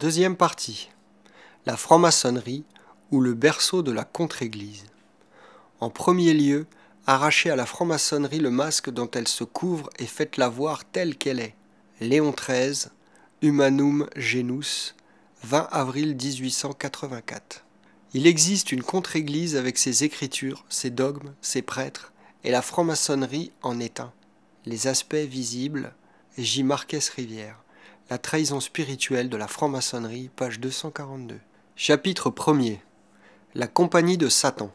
Deuxième partie. La franc-maçonnerie ou le berceau de la contre-église. En premier lieu, arrachez à la franc-maçonnerie le masque dont elle se couvre et faites-la voir telle qu'elle est. Léon XIII, Humanum Genus, 20 avril 1884. Il existe une contre-église avec ses écritures, ses dogmes, ses prêtres, et la franc-maçonnerie en est un. Les aspects visibles, J. Marques Rivière. La trahison spirituelle de la franc-maçonnerie, page 242. Chapitre 1 La compagnie de Satan.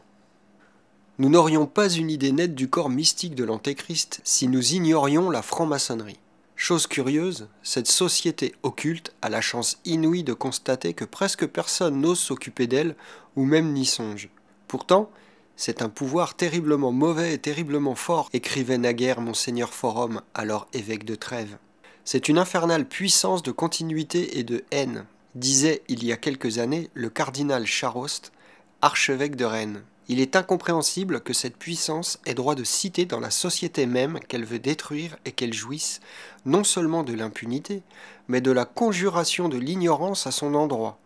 Nous n'aurions pas une idée nette du corps mystique de l'Antéchrist si nous ignorions la franc-maçonnerie. Chose curieuse, cette société occulte a la chance inouïe de constater que presque personne n'ose s'occuper d'elle ou même n'y songe. Pourtant, c'est un pouvoir terriblement mauvais et terriblement fort, écrivait naguère monseigneur Forum, alors évêque de Trèves. C'est une infernale puissance de continuité et de haine, disait il y a quelques années le cardinal Charost, archevêque de Rennes. Il est incompréhensible que cette puissance ait droit de citer dans la société même qu'elle veut détruire et qu'elle jouisse non seulement de l'impunité, mais de la conjuration de l'ignorance à son endroit.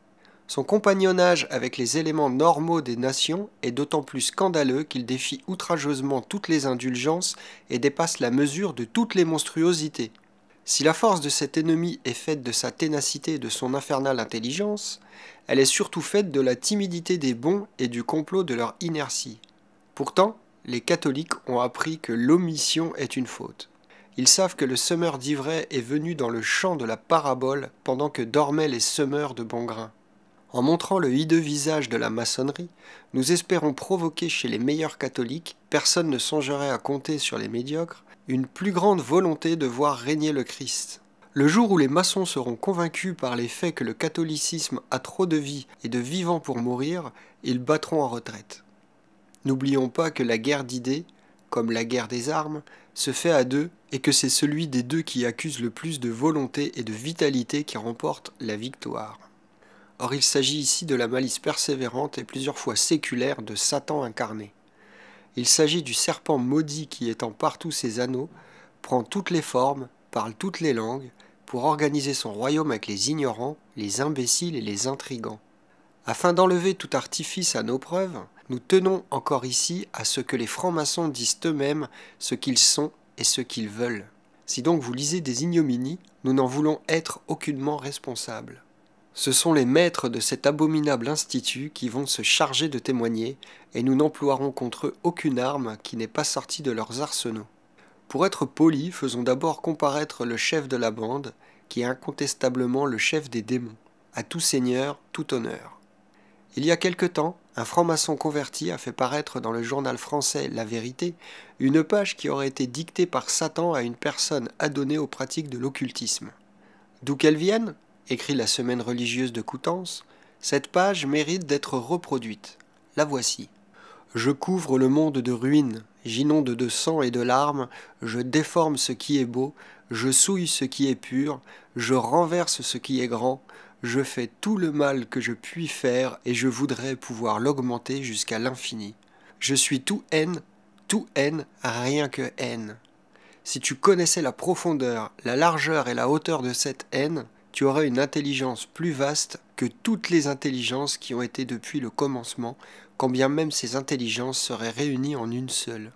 Son compagnonnage avec les éléments normaux des nations est d'autant plus scandaleux qu'il défie outrageusement toutes les indulgences et dépasse la mesure de toutes les monstruosités. Si la force de cet ennemi est faite de sa ténacité et de son infernale intelligence, elle est surtout faite de la timidité des bons et du complot de leur inertie. Pourtant, les catholiques ont appris que l'omission est une faute. Ils savent que le semeur d'ivraie est venu dans le champ de la parabole pendant que dormaient les semeurs de bon grain. En montrant le hideux visage de la maçonnerie, nous espérons provoquer chez les meilleurs catholiques, personne ne songerait à compter sur les médiocres, une plus grande volonté de voir régner le Christ. Le jour où les maçons seront convaincus par les faits que le catholicisme a trop de vie et de vivants pour mourir, ils battront en retraite. N'oublions pas que la guerre d'idées, comme la guerre des armes, se fait à deux et que c'est celui des deux qui accuse le plus de volonté et de vitalité qui remporte la victoire. Or il s'agit ici de la malice persévérante et plusieurs fois séculaire de Satan incarné. Il s'agit du serpent maudit qui étend partout ses anneaux, prend toutes les formes, parle toutes les langues, pour organiser son royaume avec les ignorants, les imbéciles et les intrigants. Afin d'enlever tout artifice à nos preuves, nous tenons encore ici à ce que les francs-maçons disent eux-mêmes ce qu'ils sont et ce qu'ils veulent. Si donc vous lisez des ignominies, nous n'en voulons être aucunement responsables. Ce sont les maîtres de cet abominable institut qui vont se charger de témoigner, et nous n'emploierons contre eux aucune arme qui n'est pas sortie de leurs arsenaux. Pour être poli, faisons d'abord comparaître le chef de la bande, qui est incontestablement le chef des démons. À tout seigneur, tout honneur. Il y a quelque temps, un franc-maçon converti a fait paraître dans le journal français La Vérité une page qui aurait été dictée par Satan à une personne adonnée aux pratiques de l'occultisme. D'où qu'elle vienne, écrit la semaine religieuse de Coutances, cette page mérite d'être reproduite. La voici. Je couvre le monde de ruines, j'inonde de sang et de larmes, je déforme ce qui est beau, je souille ce qui est pur, je renverse ce qui est grand, je fais tout le mal que je puis faire et je voudrais pouvoir l'augmenter jusqu'à l'infini. Je suis tout haine, tout haine, rien que haine. Si tu connaissais la profondeur, la largeur et la hauteur de cette haine, tu auras une intelligence plus vaste que toutes les intelligences qui ont été depuis le commencement, quand bien même ces intelligences seraient réunies en une seule.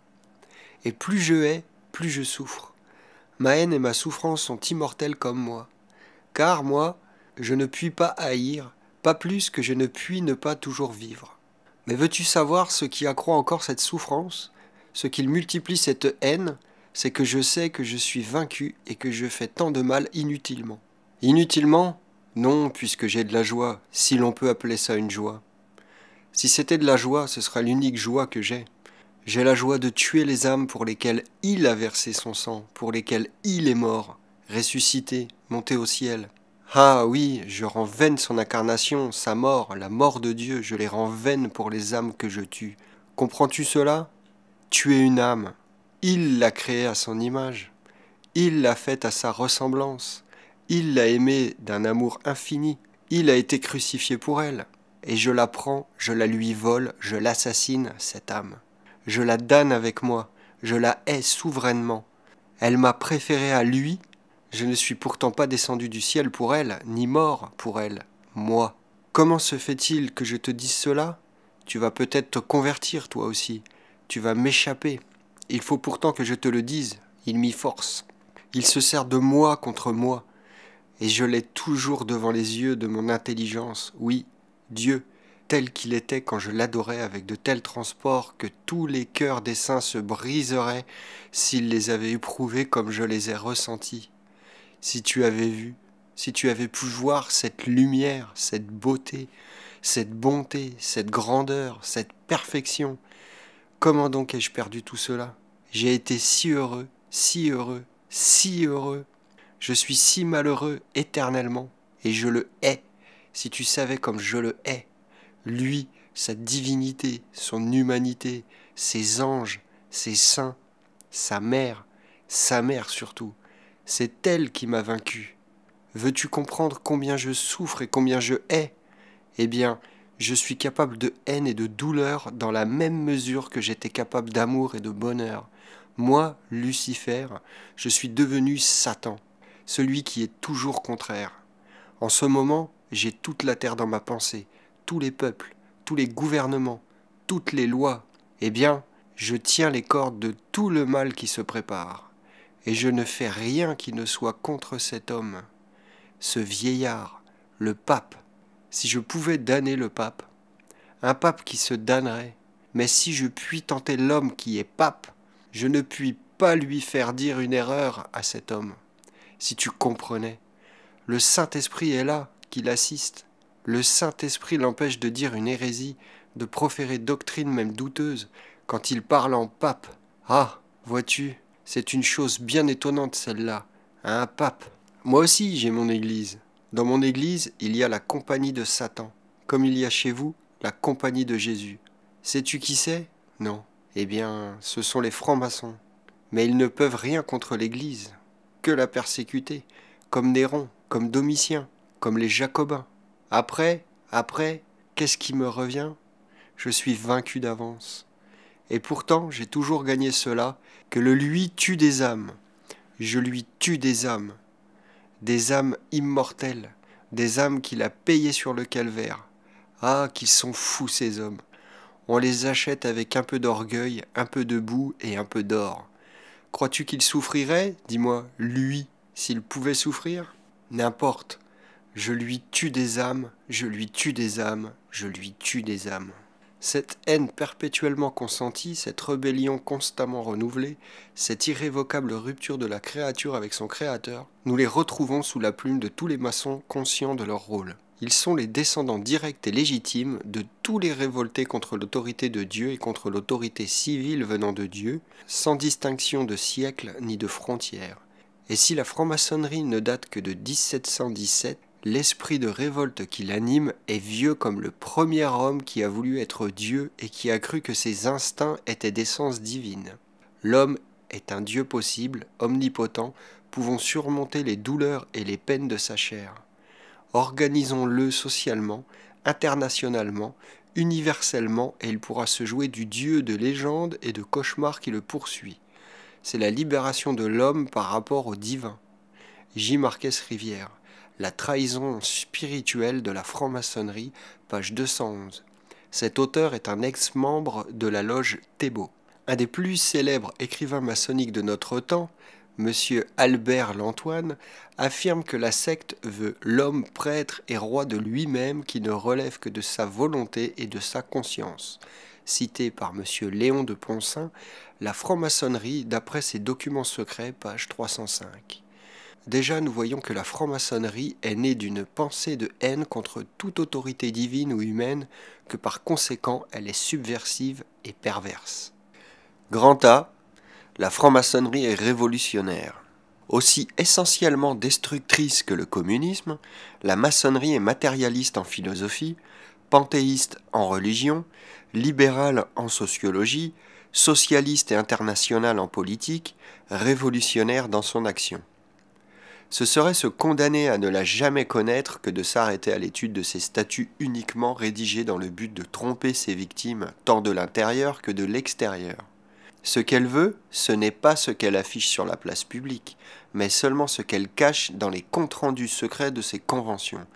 Et plus je hais, plus je souffre. Ma haine et ma souffrance sont immortelles comme moi. Car moi, je ne puis pas haïr, pas plus que je ne puis ne pas toujours vivre. Mais veux-tu savoir ce qui accroît encore cette souffrance Ce qui multiplie cette haine, c'est que je sais que je suis vaincu et que je fais tant de mal inutilement. Inutilement Non, puisque j'ai de la joie, si l'on peut appeler ça une joie. Si c'était de la joie, ce sera l'unique joie que j'ai. J'ai la joie de tuer les âmes pour lesquelles il a versé son sang, pour lesquelles il est mort, ressuscité, monté au ciel. Ah oui, je rends vaine son incarnation, sa mort, la mort de Dieu, je les rends vaines pour les âmes que je tue. Comprends-tu cela Tuer une âme. Il l'a créée à son image. Il l'a faite à sa ressemblance. Il l'a aimée d'un amour infini. Il a été crucifié pour elle. Et je la prends, je la lui vole, je l'assassine, cette âme. Je la damne avec moi, je la hais souverainement. Elle m'a préféré à lui, je ne suis pourtant pas descendu du ciel pour elle, ni mort pour elle, moi. Comment se fait-il que je te dise cela Tu vas peut-être te convertir toi aussi, tu vas m'échapper. Il faut pourtant que je te le dise, il m'y force. Il se sert de moi contre moi et je l'ai toujours devant les yeux de mon intelligence, oui, Dieu, tel qu'il était quand je l'adorais avec de tels transports que tous les cœurs des saints se briseraient s'ils les avaient éprouvés comme je les ai ressentis. Si tu avais vu, si tu avais pu voir cette lumière, cette beauté, cette bonté, cette grandeur, cette perfection, comment donc ai-je perdu tout cela J'ai été si heureux, si heureux, si heureux. Je suis si malheureux éternellement, et je le hais. Si tu savais comme je le hais, lui, sa divinité, son humanité, ses anges, ses saints, sa mère, sa mère surtout, c'est elle qui m'a vaincu. Veux-tu comprendre combien je souffre et combien je hais Eh bien, je suis capable de haine et de douleur dans la même mesure que j'étais capable d'amour et de bonheur. Moi, Lucifer, je suis devenu Satan celui qui est toujours contraire. En ce moment, j'ai toute la terre dans ma pensée, tous les peuples, tous les gouvernements, toutes les lois. Eh bien, je tiens les cordes de tout le mal qui se prépare, et je ne fais rien qui ne soit contre cet homme, ce vieillard, le pape. Si je pouvais damner le pape, un pape qui se damnerait, mais si je puis tenter l'homme qui est pape, je ne puis pas lui faire dire une erreur à cet homme si tu comprenais. Le Saint-Esprit est là, qui l'assiste. Le Saint-Esprit l'empêche de dire une hérésie, de proférer doctrine même douteuse, quand il parle en pape. Ah, vois-tu, c'est une chose bien étonnante celle-là, un pape. Moi aussi j'ai mon église. Dans mon église, il y a la compagnie de Satan, comme il y a chez vous la compagnie de Jésus. Sais-tu qui c'est Non. Eh bien, ce sont les francs-maçons. Mais ils ne peuvent rien contre l'église que la persécuter, comme Néron, comme Domitien, comme les Jacobins. Après, après, qu'est-ce qui me revient Je suis vaincu d'avance. Et pourtant, j'ai toujours gagné cela, que le lui tue des âmes. Je lui tue des âmes. Des âmes immortelles, des âmes qu'il a payées sur le calvaire. Ah, qu'ils sont fous ces hommes. On les achète avec un peu d'orgueil, un peu de boue et un peu d'or. Crois-tu qu'il souffrirait, dis-moi, lui, s'il pouvait souffrir N'importe. Je lui tue des âmes, je lui tue des âmes, je lui tue des âmes. Cette haine perpétuellement consentie, cette rébellion constamment renouvelée, cette irrévocable rupture de la créature avec son créateur, nous les retrouvons sous la plume de tous les maçons conscients de leur rôle. Ils sont les descendants directs et légitimes de tous les révoltés contre l'autorité de Dieu et contre l'autorité civile venant de Dieu, sans distinction de siècle ni de frontière. Et si la franc-maçonnerie ne date que de 1717, l'esprit de révolte qui l'anime est vieux comme le premier homme qui a voulu être Dieu et qui a cru que ses instincts étaient d'essence divine. L'homme est un Dieu possible, omnipotent, pouvant surmonter les douleurs et les peines de sa chair organisons-le socialement, internationalement, universellement, et il pourra se jouer du dieu de légende et de cauchemar qui le poursuit. C'est la libération de l'homme par rapport au divin. J. Marques Rivière, La trahison spirituelle de la franc-maçonnerie, page 211. Cet auteur est un ex-membre de la loge Thébault. Un des plus célèbres écrivains maçonniques de notre temps, M. Albert Lantoine, affirme que la secte veut l'homme prêtre et roi de lui-même qui ne relève que de sa volonté et de sa conscience. Cité par M. Léon de Ponsin, La franc-maçonnerie d'après ses documents secrets, page 305. Déjà, nous voyons que la franc-maçonnerie est née d'une pensée de haine contre toute autorité divine ou humaine, que par conséquent elle est subversive et perverse. Grand A, la franc-maçonnerie est révolutionnaire. Aussi essentiellement destructrice que le communisme, la maçonnerie est matérialiste en philosophie, panthéiste en religion, libérale en sociologie, socialiste et internationale en politique, révolutionnaire dans son action. Ce serait se condamner à ne la jamais connaître que de s'arrêter à l'étude de ses statuts uniquement rédigés dans le but de tromper ses victimes tant de l'intérieur que de l'extérieur. Ce qu'elle veut, ce n'est pas ce qu'elle affiche sur la place publique, mais seulement ce qu'elle cache dans les comptes rendus secrets de ses conventions.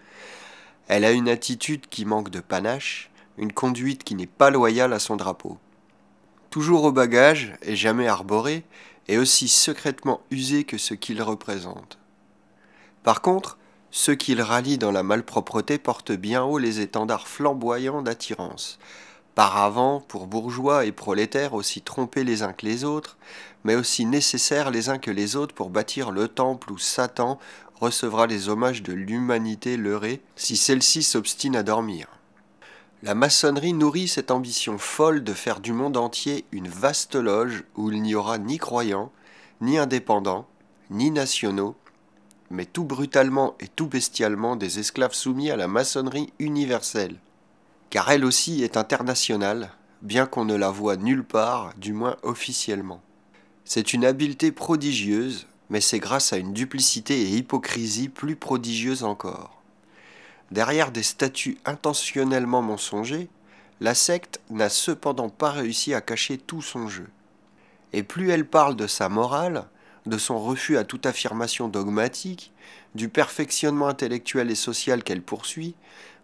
Elle a une attitude qui manque de panache, une conduite qui n'est pas loyale à son drapeau. Toujours au bagage et jamais arboré, et aussi secrètement usé que ce qu'il représente. Par contre, ceux qu'il rallie dans la malpropreté portent bien haut les étendards flamboyants d'attirance, par pour bourgeois et prolétaires aussi trompés les uns que les autres, mais aussi nécessaires les uns que les autres pour bâtir le temple où Satan recevra les hommages de l'humanité leurrée si celle-ci s'obstine à dormir. La maçonnerie nourrit cette ambition folle de faire du monde entier une vaste loge où il n'y aura ni croyants, ni indépendants, ni nationaux, mais tout brutalement et tout bestialement des esclaves soumis à la maçonnerie universelle car elle aussi est internationale, bien qu'on ne la voie nulle part, du moins officiellement. C'est une habileté prodigieuse, mais c'est grâce à une duplicité et hypocrisie plus prodigieuse encore. Derrière des statuts intentionnellement mensongers, la secte n'a cependant pas réussi à cacher tout son jeu. Et plus elle parle de sa morale, de son refus à toute affirmation dogmatique, du perfectionnement intellectuel et social qu'elle poursuit,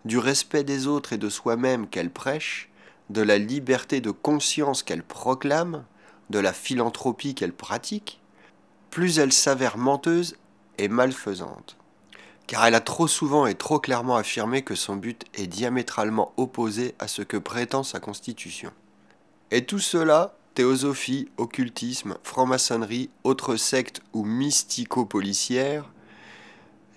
du respect des autres et de soi-même qu'elle prêche, de la liberté de conscience qu'elle proclame, de la philanthropie qu'elle pratique, plus elle s'avère menteuse et malfaisante. Car elle a trop souvent et trop clairement affirmé que son but est diamétralement opposé à ce que prétend sa constitution. Et tout cela, théosophie, occultisme, franc-maçonnerie, autres sectes ou mystico-policières,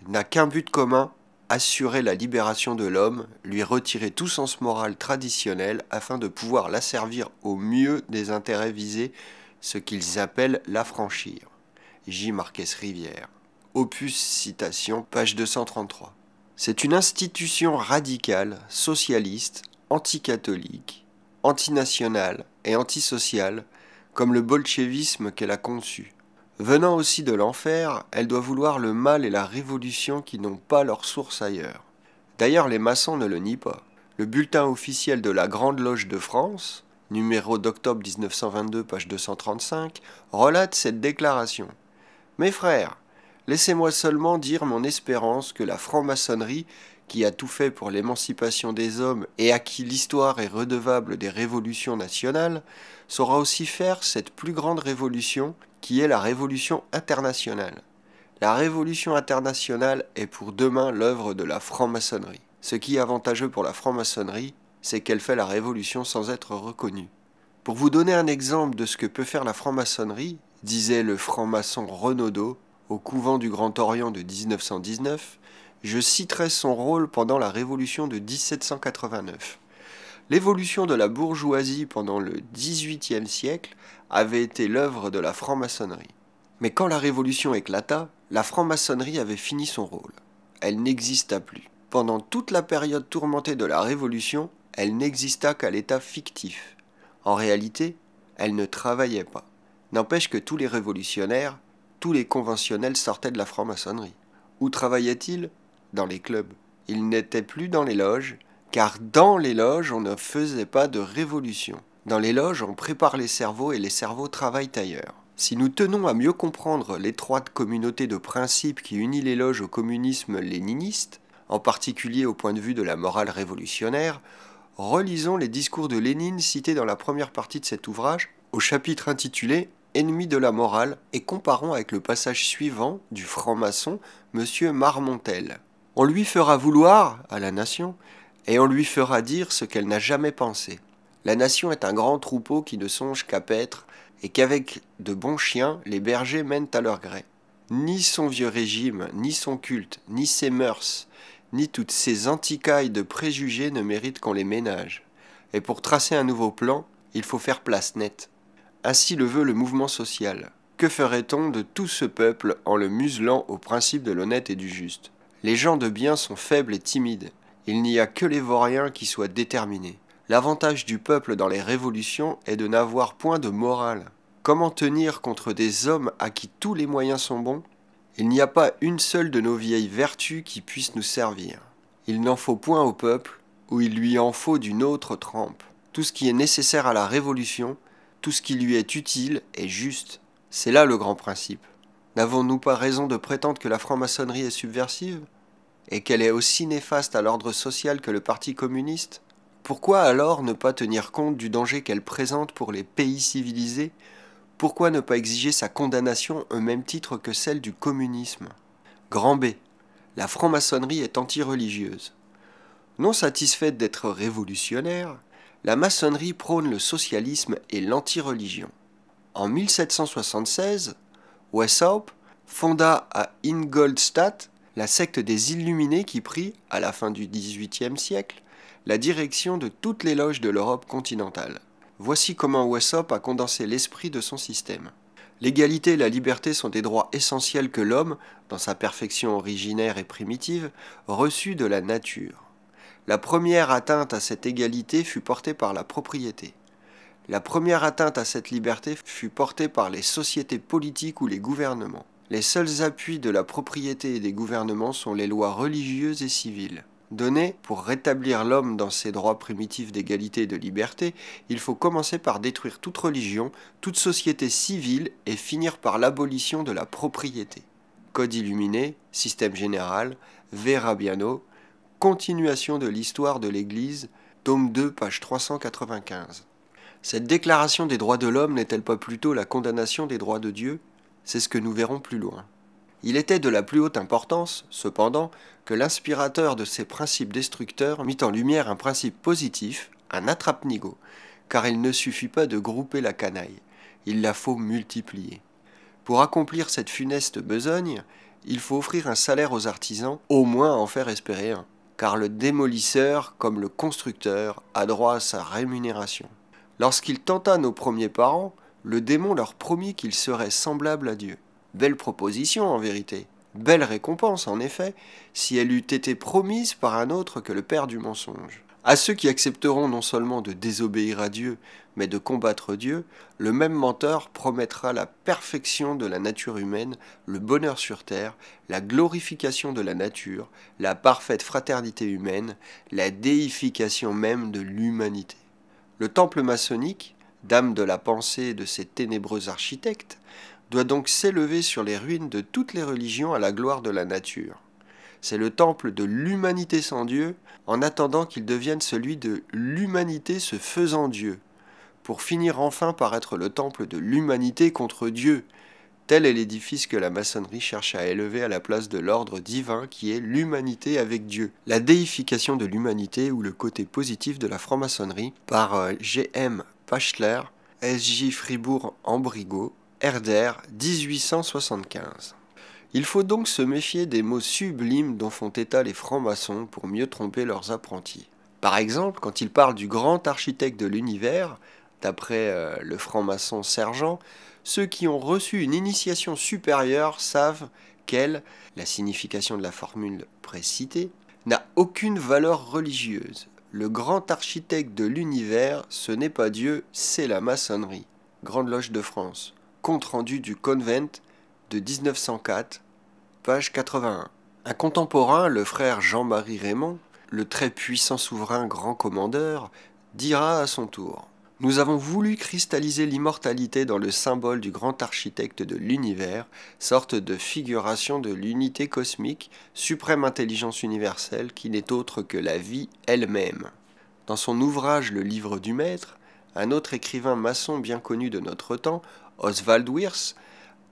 n'a qu'un but commun, assurer la libération de l'homme, lui retirer tout sens moral traditionnel afin de pouvoir l'asservir au mieux des intérêts visés, ce qu'ils appellent l'affranchir. J. Marquès Rivière. Opus Citation, page 233. C'est une institution radicale, socialiste, anticatholique, antinationale et antisociale, comme le bolchevisme qu'elle a conçu. Venant aussi de l'enfer, elle doit vouloir le mal et la révolution qui n'ont pas leur source ailleurs. D'ailleurs, les maçons ne le nient pas. Le bulletin officiel de la Grande Loge de France, numéro d'octobre 1922, page 235, relate cette déclaration. Mes frères, laissez-moi seulement dire mon espérance que la franc-maçonnerie, qui a tout fait pour l'émancipation des hommes et à qui l'histoire est redevable des révolutions nationales, saura aussi faire cette plus grande révolution qui est la Révolution internationale. La Révolution internationale est pour demain l'œuvre de la franc-maçonnerie. Ce qui est avantageux pour la franc-maçonnerie, c'est qu'elle fait la révolution sans être reconnue. Pour vous donner un exemple de ce que peut faire la franc-maçonnerie, disait le franc-maçon Renaudot au couvent du Grand Orient de 1919, je citerai son rôle pendant la Révolution de 1789. L'évolution de la bourgeoisie pendant le XVIIIe siècle avait été l'œuvre de la franc-maçonnerie. Mais quand la Révolution éclata, la franc-maçonnerie avait fini son rôle. Elle n'exista plus. Pendant toute la période tourmentée de la Révolution, elle n'exista qu'à l'état fictif. En réalité, elle ne travaillait pas. N'empêche que tous les révolutionnaires, tous les conventionnels sortaient de la franc-maçonnerie. Où travaillaient-ils Dans les clubs. Ils n'étaient plus dans les loges, car dans les loges, on ne faisait pas de révolution. Dans les loges, on prépare les cerveaux et les cerveaux travaillent ailleurs. Si nous tenons à mieux comprendre l'étroite communauté de principes qui unit l'éloge au communisme léniniste, en particulier au point de vue de la morale révolutionnaire, relisons les discours de Lénine cités dans la première partie de cet ouvrage, au chapitre intitulé Ennemis de la morale, et comparons avec le passage suivant du franc-maçon M. Marmontel. On lui fera vouloir à la nation, et on lui fera dire ce qu'elle n'a jamais pensé. La nation est un grand troupeau qui ne songe qu'à paître, et qu'avec de bons chiens, les bergers mènent à leur gré. Ni son vieux régime, ni son culte, ni ses mœurs, ni toutes ces anticailles de préjugés ne méritent qu'on les ménage. Et pour tracer un nouveau plan, il faut faire place nette. Ainsi le veut le mouvement social. Que ferait-on de tout ce peuple en le muselant au principe de l'honnête et du juste Les gens de bien sont faibles et timides. Il n'y a que les vauriens qui soient déterminés. L'avantage du peuple dans les révolutions est de n'avoir point de morale. Comment tenir contre des hommes à qui tous les moyens sont bons Il n'y a pas une seule de nos vieilles vertus qui puisse nous servir. Il n'en faut point au peuple, ou il lui en faut d'une autre trempe. Tout ce qui est nécessaire à la révolution, tout ce qui lui est utile est juste. C'est là le grand principe. N'avons-nous pas raison de prétendre que la franc-maçonnerie est subversive Et qu'elle est aussi néfaste à l'ordre social que le Parti communiste pourquoi alors ne pas tenir compte du danger qu'elle présente pour les pays civilisés Pourquoi ne pas exiger sa condamnation au même titre que celle du communisme Grand B. La franc-maçonnerie est antireligieuse. Non satisfaite d'être révolutionnaire, la maçonnerie prône le socialisme et l'antireligion. En 1776, Wessop fonda à Ingolstadt la secte des Illuminés qui prit, à la fin du XVIIIe siècle, la direction de toutes les loges de l'Europe continentale. Voici comment Wassop a condensé l'esprit de son système. L'égalité et la liberté sont des droits essentiels que l'homme, dans sa perfection originaire et primitive, reçut de la nature. La première atteinte à cette égalité fut portée par la propriété. La première atteinte à cette liberté fut portée par les sociétés politiques ou les gouvernements. Les seuls appuis de la propriété et des gouvernements sont les lois religieuses et civiles donné, pour rétablir l'homme dans ses droits primitifs d'égalité et de liberté, il faut commencer par détruire toute religion, toute société civile et finir par l'abolition de la propriété. Code illuminé, système général, Biano, continuation de l'histoire de l'Église, tome 2, page 395. Cette déclaration des droits de l'homme n'est-elle pas plutôt la condamnation des droits de Dieu C'est ce que nous verrons plus loin. Il était de la plus haute importance, cependant, que l'inspirateur de ces principes destructeurs mit en lumière un principe positif, un attrape-nigo, car il ne suffit pas de grouper la canaille, il la faut multiplier. Pour accomplir cette funeste besogne, il faut offrir un salaire aux artisans, au moins en faire espérer un, car le démolisseur, comme le constructeur, a droit à sa rémunération. Lorsqu'il tenta nos premiers parents, le démon leur promit qu'il serait semblable à Dieu. Belle proposition en vérité, belle récompense en effet, si elle eût été promise par un autre que le père du mensonge. À ceux qui accepteront non seulement de désobéir à Dieu, mais de combattre Dieu, le même menteur promettra la perfection de la nature humaine, le bonheur sur terre, la glorification de la nature, la parfaite fraternité humaine, la déification même de l'humanité. Le temple maçonnique, dame de la pensée de ces ténébreux architectes, doit donc s'élever sur les ruines de toutes les religions à la gloire de la nature. C'est le temple de l'humanité sans Dieu, en attendant qu'il devienne celui de l'humanité se faisant Dieu, pour finir enfin par être le temple de l'humanité contre Dieu. Tel est l'édifice que la maçonnerie cherche à élever à la place de l'ordre divin qui est l'humanité avec Dieu. La déification de l'humanité ou le côté positif de la franc-maçonnerie par euh, G.M. Pachler, S.J. Fribourg-Ambrigo, Herder 1875. Il faut donc se méfier des mots sublimes dont font état les francs-maçons pour mieux tromper leurs apprentis. Par exemple, quand ils parlent du grand architecte de l'univers, d'après euh, le franc-maçon Sergent, ceux qui ont reçu une initiation supérieure savent qu'elle, la signification de la formule précitée, n'a aucune valeur religieuse. Le grand architecte de l'univers, ce n'est pas Dieu, c'est la maçonnerie. Grande Loge de France. Compte rendu du convent de 1904, page 81. Un contemporain, le frère Jean-Marie Raymond, le très puissant souverain grand commandeur, dira à son tour Nous avons voulu cristalliser l'immortalité dans le symbole du grand architecte de l'univers, sorte de figuration de l'unité cosmique, suprême intelligence universelle qui n'est autre que la vie elle-même. Dans son ouvrage Le livre du maître, un autre écrivain maçon bien connu de notre temps Oswald Wirth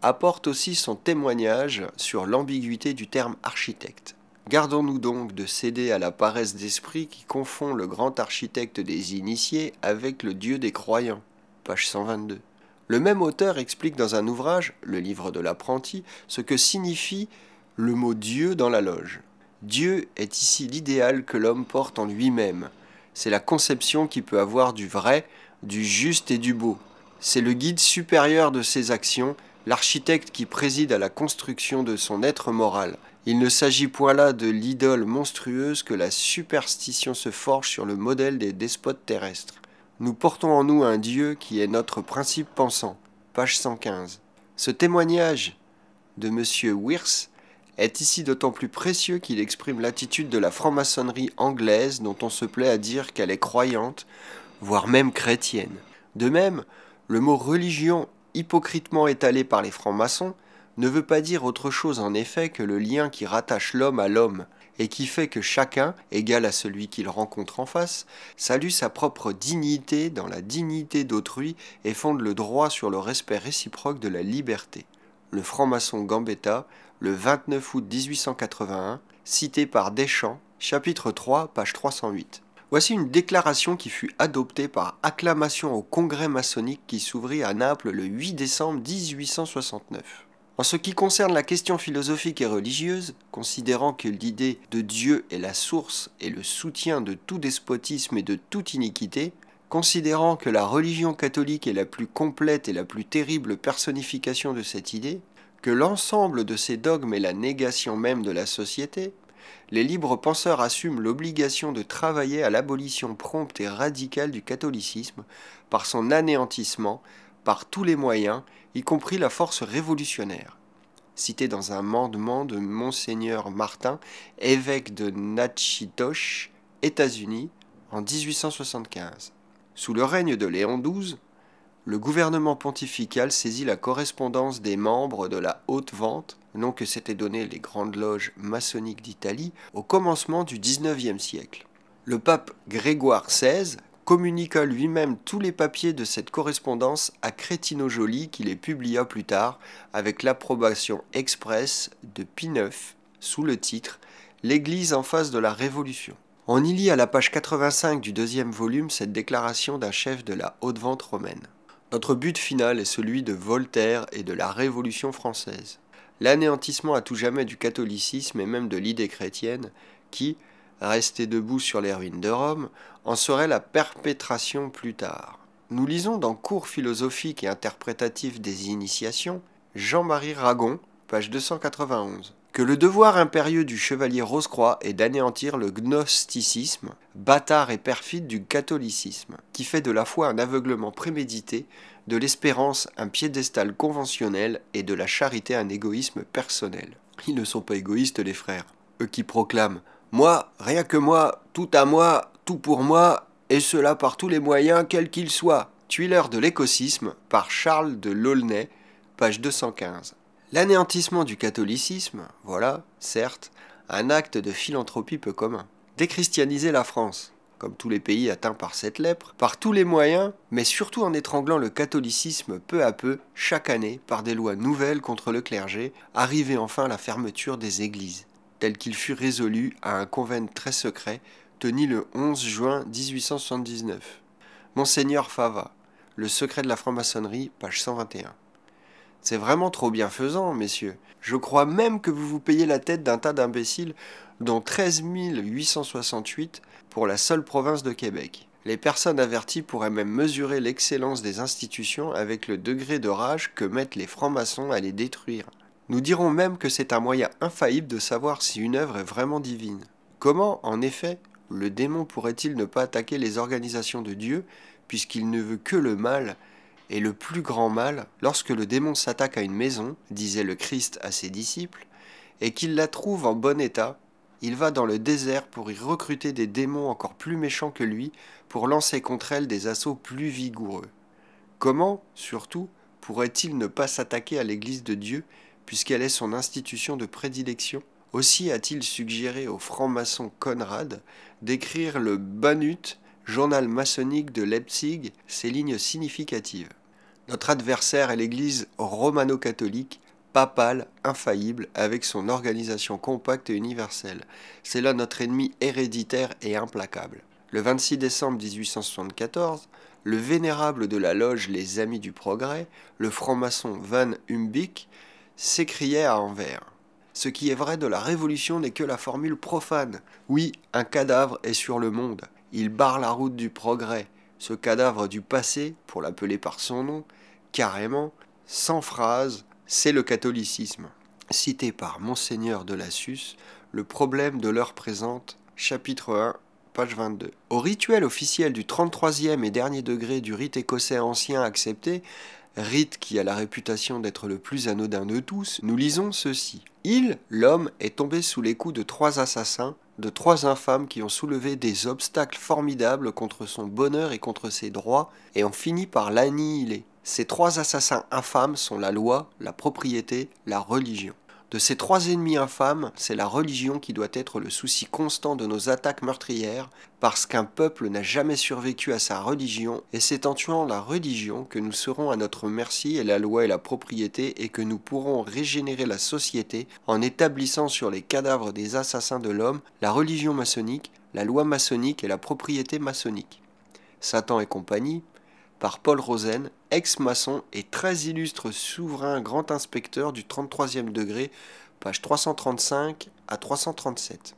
apporte aussi son témoignage sur l'ambiguïté du terme architecte. Gardons-nous donc de céder à la paresse d'esprit qui confond le grand architecte des initiés avec le dieu des croyants. Page 122. Le même auteur explique dans un ouvrage, le livre de l'apprenti, ce que signifie le mot Dieu dans la loge. Dieu est ici l'idéal que l'homme porte en lui-même. C'est la conception qui peut avoir du vrai, du juste et du beau. C'est le guide supérieur de ses actions, l'architecte qui préside à la construction de son être moral. Il ne s'agit point là de l'idole monstrueuse que la superstition se forge sur le modèle des despotes terrestres. Nous portons en nous un Dieu qui est notre principe pensant. Page 115. Ce témoignage de M. Wirth est ici d'autant plus précieux qu'il exprime l'attitude de la franc-maçonnerie anglaise dont on se plaît à dire qu'elle est croyante, voire même chrétienne. De même, le mot religion, hypocritement étalé par les francs-maçons, ne veut pas dire autre chose en effet que le lien qui rattache l'homme à l'homme, et qui fait que chacun, égal à celui qu'il rencontre en face, salue sa propre dignité dans la dignité d'autrui et fonde le droit sur le respect réciproque de la liberté. Le franc-maçon Gambetta, le 29 août 1881, cité par Deschamps, chapitre 3, page 308. Voici une déclaration qui fut adoptée par acclamation au congrès maçonnique qui s'ouvrit à Naples le 8 décembre 1869. En ce qui concerne la question philosophique et religieuse, considérant que l'idée de Dieu est la source et le soutien de tout despotisme et de toute iniquité, considérant que la religion catholique est la plus complète et la plus terrible personnification de cette idée, que l'ensemble de ses dogmes est la négation même de la société, les libres penseurs assument l'obligation de travailler à l'abolition prompte et radicale du catholicisme par son anéantissement, par tous les moyens, y compris la force révolutionnaire. Cité dans un mandement de Monseigneur Martin, évêque de Natchitoches, États-Unis, en 1875. Sous le règne de Léon XII, le gouvernement pontifical saisit la correspondance des membres de la haute vente nom que s'étaient donné les grandes loges maçonniques d'Italie au commencement du XIXe siècle. Le pape Grégoire XVI communiqua lui-même tous les papiers de cette correspondance à Crétino Joly qui les publia plus tard avec l'approbation expresse de Pie IX sous le titre L'Église en face de la Révolution. On y lit à la page 85 du deuxième volume cette déclaration d'un chef de la haute vente romaine. Notre but final est celui de Voltaire et de la Révolution française l'anéantissement à tout jamais du catholicisme et même de l'idée chrétienne, qui, restée debout sur les ruines de Rome, en serait la perpétration plus tard. Nous lisons dans Cours philosophique et interprétatif des initiations, Jean-Marie Ragon, page 291, que le devoir impérieux du chevalier Rose-Croix est d'anéantir le gnosticisme, bâtard et perfide du catholicisme, qui fait de la foi un aveuglement prémédité, de l'espérance un piédestal conventionnel et de la charité un égoïsme personnel. Ils ne sont pas égoïstes les frères, eux qui proclament Moi, rien que moi, tout à moi, tout pour moi, et cela par tous les moyens quels qu'ils soient. Tuileur de l'écosisme, par Charles de Laulnay, page 215. L'anéantissement du catholicisme, voilà, certes, un acte de philanthropie peu commun. Déchristianiser la France, comme tous les pays atteints par cette lèpre, par tous les moyens, mais surtout en étranglant le catholicisme peu à peu, chaque année, par des lois nouvelles contre le clergé, arrivait enfin la fermeture des églises, telle qu'il fut résolu à un convent très secret tenu le 11 juin 1879. Monseigneur Fava, Le secret de la franc-maçonnerie, page 121. C'est vraiment trop bienfaisant, messieurs. Je crois même que vous vous payez la tête d'un tas d'imbéciles, dont 13 868 pour la seule province de Québec. Les personnes averties pourraient même mesurer l'excellence des institutions avec le degré de rage que mettent les francs-maçons à les détruire. Nous dirons même que c'est un moyen infaillible de savoir si une œuvre est vraiment divine. Comment, en effet, le démon pourrait-il ne pas attaquer les organisations de Dieu, puisqu'il ne veut que le mal et le plus grand mal lorsque le démon s'attaque à une maison, disait le Christ à ses disciples, et qu'il la trouve en bon état, il va dans le désert pour y recruter des démons encore plus méchants que lui pour lancer contre elle des assauts plus vigoureux. Comment, surtout, pourrait-il ne pas s'attaquer à l'Église de Dieu puisqu'elle est son institution de prédilection Aussi a-t-il suggéré au franc-maçon Conrad d'écrire le Banut, journal maçonnique de Leipzig, ses lignes significatives. Notre adversaire est l'Église romano-catholique, papale, infaillible, avec son organisation compacte et universelle. C'est là notre ennemi héréditaire et implacable. Le 26 décembre 1874, le vénérable de la loge Les Amis du Progrès, le franc-maçon Van Humbick, s'écriait à Anvers. Ce qui est vrai de la Révolution n'est que la formule profane. Oui, un cadavre est sur le monde. Il barre la route du progrès. Ce cadavre du passé, pour l'appeler par son nom, carrément, sans phrase, c'est le catholicisme. Cité par Monseigneur de Lassus, Le problème de l'heure présente, chapitre 1, page 22. Au rituel officiel du 33e et dernier degré du rite écossais ancien accepté, rite qui a la réputation d'être le plus anodin de tous, nous lisons ceci. Il, l'homme, est tombé sous les coups de trois assassins, de trois infâmes qui ont soulevé des obstacles formidables contre son bonheur et contre ses droits, et ont fini par l'annihiler. Ces trois assassins infâmes sont la loi, la propriété, la religion. De ces trois ennemis infâmes, c'est la religion qui doit être le souci constant de nos attaques meurtrières, parce qu'un peuple n'a jamais survécu à sa religion, et c'est en tuant la religion que nous serons à notre merci et la loi et la propriété, et que nous pourrons régénérer la société en établissant sur les cadavres des assassins de l'homme la religion maçonnique, la loi maçonnique et la propriété maçonnique. Satan et compagnie, par Paul Rosen, ex-maçon et très illustre souverain grand inspecteur du 33e degré, pages 335 à 337.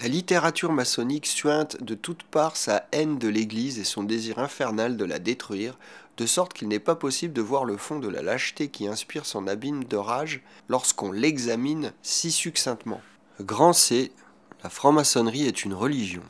La littérature maçonnique suinte de toutes parts sa haine de l'Église et son désir infernal de la détruire, de sorte qu'il n'est pas possible de voir le fond de la lâcheté qui inspire son abîme de rage lorsqu'on l'examine si succinctement. Grand C, la franc-maçonnerie est une religion.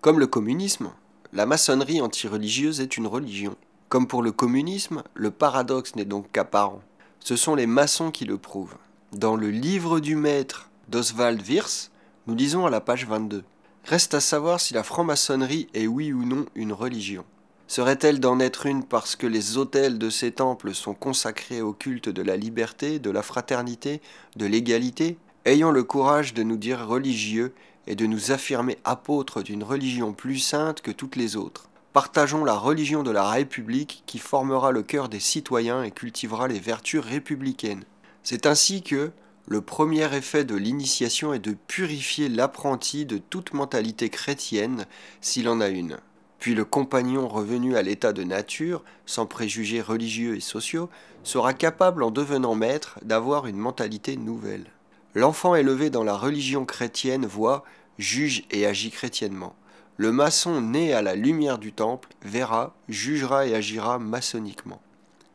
Comme le communisme, la maçonnerie antireligieuse est une religion. Comme pour le communisme, le paradoxe n'est donc qu'apparent. Ce sont les maçons qui le prouvent. Dans le livre du maître d'Oswald Wirth, nous lisons à la page 22. Reste à savoir si la franc-maçonnerie est oui ou non une religion. Serait-elle d'en être une parce que les autels de ces temples sont consacrés au culte de la liberté, de la fraternité, de l'égalité Ayons le courage de nous dire religieux et de nous affirmer apôtres d'une religion plus sainte que toutes les autres. Partageons la religion de la République qui formera le cœur des citoyens et cultivera les vertus républicaines. C'est ainsi que le premier effet de l'initiation est de purifier l'apprenti de toute mentalité chrétienne s'il en a une. Puis le compagnon revenu à l'état de nature, sans préjugés religieux et sociaux, sera capable en devenant maître d'avoir une mentalité nouvelle. L'enfant élevé dans la religion chrétienne voit, juge et agit chrétiennement le maçon né à la lumière du temple verra, jugera et agira maçonniquement.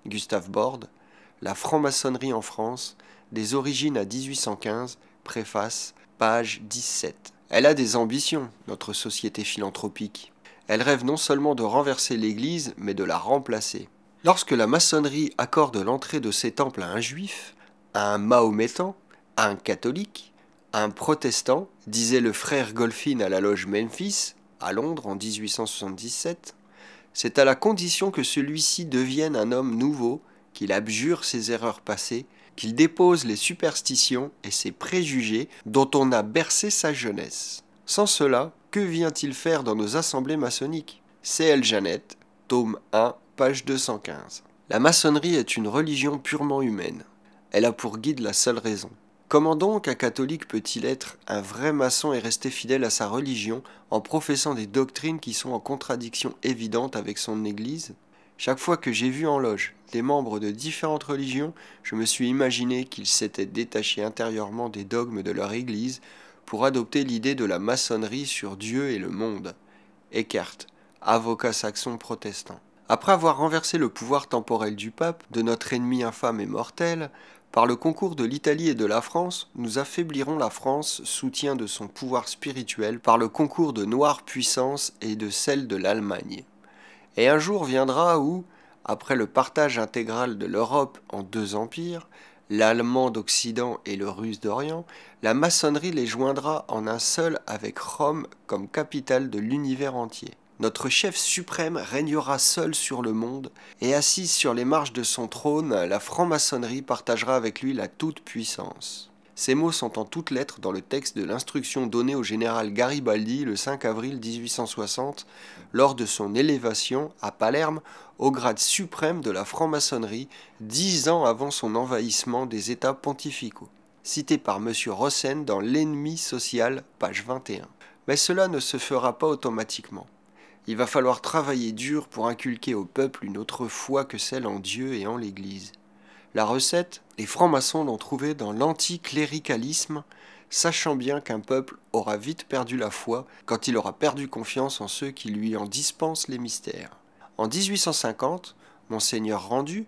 Gustave Borde, La franc-maçonnerie en France, des origines à 1815, préface, page 17. Elle a des ambitions, notre société philanthropique. Elle rêve non seulement de renverser l'Église, mais de la remplacer. Lorsque la maçonnerie accorde l'entrée de ses temples à un juif, à un mahométan, à un catholique, à un protestant, disait le frère Golfin à la loge Memphis, à Londres en 1877, c'est à la condition que celui-ci devienne un homme nouveau, qu'il abjure ses erreurs passées, qu'il dépose les superstitions et ses préjugés dont on a bercé sa jeunesse. Sans cela, que vient-il faire dans nos assemblées maçonniques C.L. Janet, tome 1, page 215. La maçonnerie est une religion purement humaine. Elle a pour guide la seule raison, Comment donc un catholique peut-il être un vrai maçon et rester fidèle à sa religion en professant des doctrines qui sont en contradiction évidente avec son Église Chaque fois que j'ai vu en loge des membres de différentes religions, je me suis imaginé qu'ils s'étaient détachés intérieurement des dogmes de leur Église pour adopter l'idée de la maçonnerie sur Dieu et le monde. Eckhart, avocat saxon protestant. Après avoir renversé le pouvoir temporel du pape, de notre ennemi infâme et mortel, par le concours de l'Italie et de la France, nous affaiblirons la France, soutien de son pouvoir spirituel, par le concours de noire puissance et de celle de l'Allemagne. Et un jour viendra où, après le partage intégral de l'Europe en deux empires, l'Allemand d'Occident et le Russe d'Orient, la maçonnerie les joindra en un seul avec Rome comme capitale de l'univers entier notre chef suprême régnera seul sur le monde, et assise sur les marches de son trône, la franc-maçonnerie partagera avec lui la toute-puissance. Ces mots sont en toutes lettres dans le texte de l'instruction donnée au général Garibaldi le 5 avril 1860 lors de son élévation à Palerme au grade suprême de la franc-maçonnerie dix ans avant son envahissement des États pontificaux, cité par M. Rossen dans L'ennemi social, page 21. Mais cela ne se fera pas automatiquement il va falloir travailler dur pour inculquer au peuple une autre foi que celle en Dieu et en l'Église. La recette, les francs-maçons l'ont trouvée dans l'anticléricalisme, sachant bien qu'un peuple aura vite perdu la foi quand il aura perdu confiance en ceux qui lui en dispensent les mystères. En 1850, Monseigneur Rendu,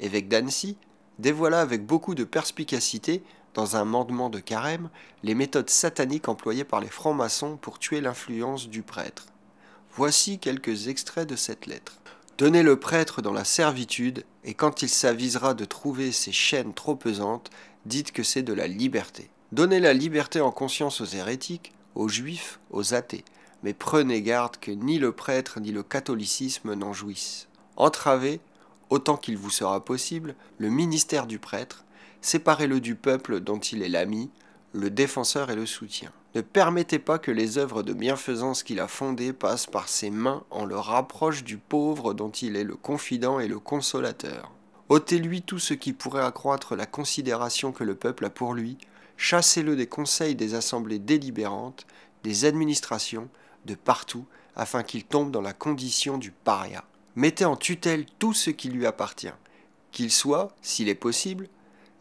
évêque d'Annecy, dévoila avec beaucoup de perspicacité, dans un mandement de carême, les méthodes sataniques employées par les francs-maçons pour tuer l'influence du prêtre. Voici quelques extraits de cette lettre. Donnez le prêtre dans la servitude, et quand il s'avisera de trouver ses chaînes trop pesantes, dites que c'est de la liberté. Donnez la liberté en conscience aux hérétiques, aux juifs, aux athées, mais prenez garde que ni le prêtre ni le catholicisme n'en jouissent. Entravez, autant qu'il vous sera possible, le ministère du prêtre, séparez-le du peuple dont il est l'ami, le défenseur et le soutien. Ne permettez pas que les œuvres de bienfaisance qu'il a fondées passent par ses mains en le rapproche du pauvre dont il est le confident et le consolateur. Ôtez-lui tout ce qui pourrait accroître la considération que le peuple a pour lui, chassez-le des conseils des assemblées délibérantes, des administrations, de partout, afin qu'il tombe dans la condition du paria. Mettez en tutelle tout ce qui lui appartient, qu'il soit, s'il est possible,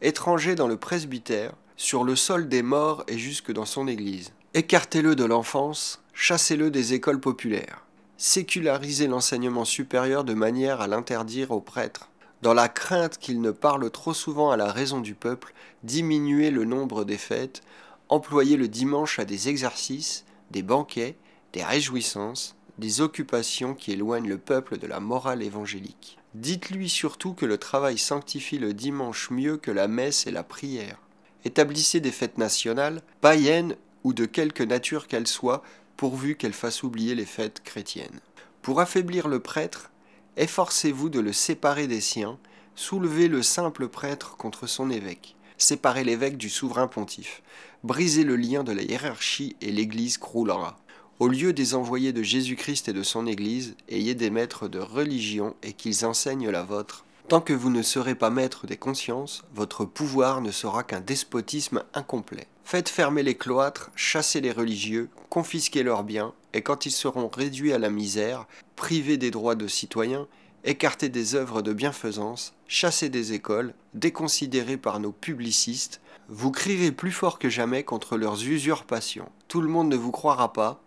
étranger dans le presbytère, sur le sol des morts et jusque dans son église. Écartez-le de l'enfance, chassez-le des écoles populaires. Sécularisez l'enseignement supérieur de manière à l'interdire aux prêtres. Dans la crainte qu'il ne parle trop souvent à la raison du peuple, diminuez le nombre des fêtes, employez le dimanche à des exercices, des banquets, des réjouissances, des occupations qui éloignent le peuple de la morale évangélique. Dites-lui surtout que le travail sanctifie le dimanche mieux que la messe et la prière. Établissez des fêtes nationales, païennes ou de quelque nature qu'elles soient, pourvu qu'elles fassent oublier les fêtes chrétiennes. Pour affaiblir le prêtre, efforcez-vous de le séparer des siens, soulevez le simple prêtre contre son évêque, séparez l'évêque du souverain pontife, brisez le lien de la hiérarchie et l'Église croulera. Au lieu des envoyés de Jésus-Christ et de son Église, ayez des maîtres de religion et qu'ils enseignent la vôtre. Tant que vous ne serez pas maître des consciences, votre pouvoir ne sera qu'un despotisme incomplet. Faites fermer les cloîtres, chassez les religieux, confisquez leurs biens, et quand ils seront réduits à la misère, privés des droits de citoyens, écartés des œuvres de bienfaisance, chassés des écoles, déconsidérés par nos publicistes, vous crierez plus fort que jamais contre leurs usurpations. Tout le monde ne vous croira pas,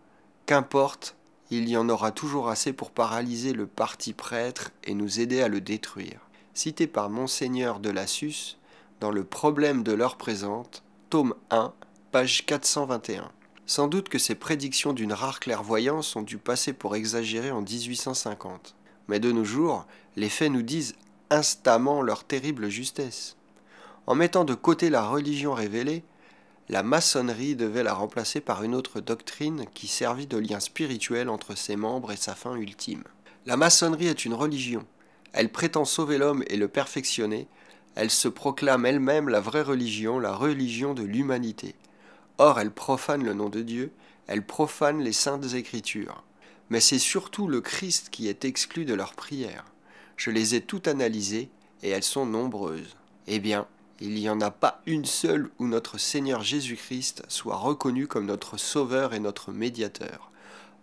qu'importe, il y en aura toujours assez pour paralyser le parti prêtre et nous aider à le détruire cité par Monseigneur de Lassus dans Le problème de l'heure présente, tome 1, page 421. Sans doute que ces prédictions d'une rare clairvoyance ont dû passer pour exagérées en 1850. Mais de nos jours, les faits nous disent instamment leur terrible justesse. En mettant de côté la religion révélée, la maçonnerie devait la remplacer par une autre doctrine qui servit de lien spirituel entre ses membres et sa fin ultime. La maçonnerie est une religion, elle prétend sauver l'homme et le perfectionner. Elle se proclame elle-même la vraie religion, la religion de l'humanité. Or, elle profane le nom de Dieu, elle profane les saintes écritures. Mais c'est surtout le Christ qui est exclu de leurs prières. Je les ai toutes analysées, et elles sont nombreuses. Eh bien, il n'y en a pas une seule où notre Seigneur Jésus-Christ soit reconnu comme notre Sauveur et notre Médiateur.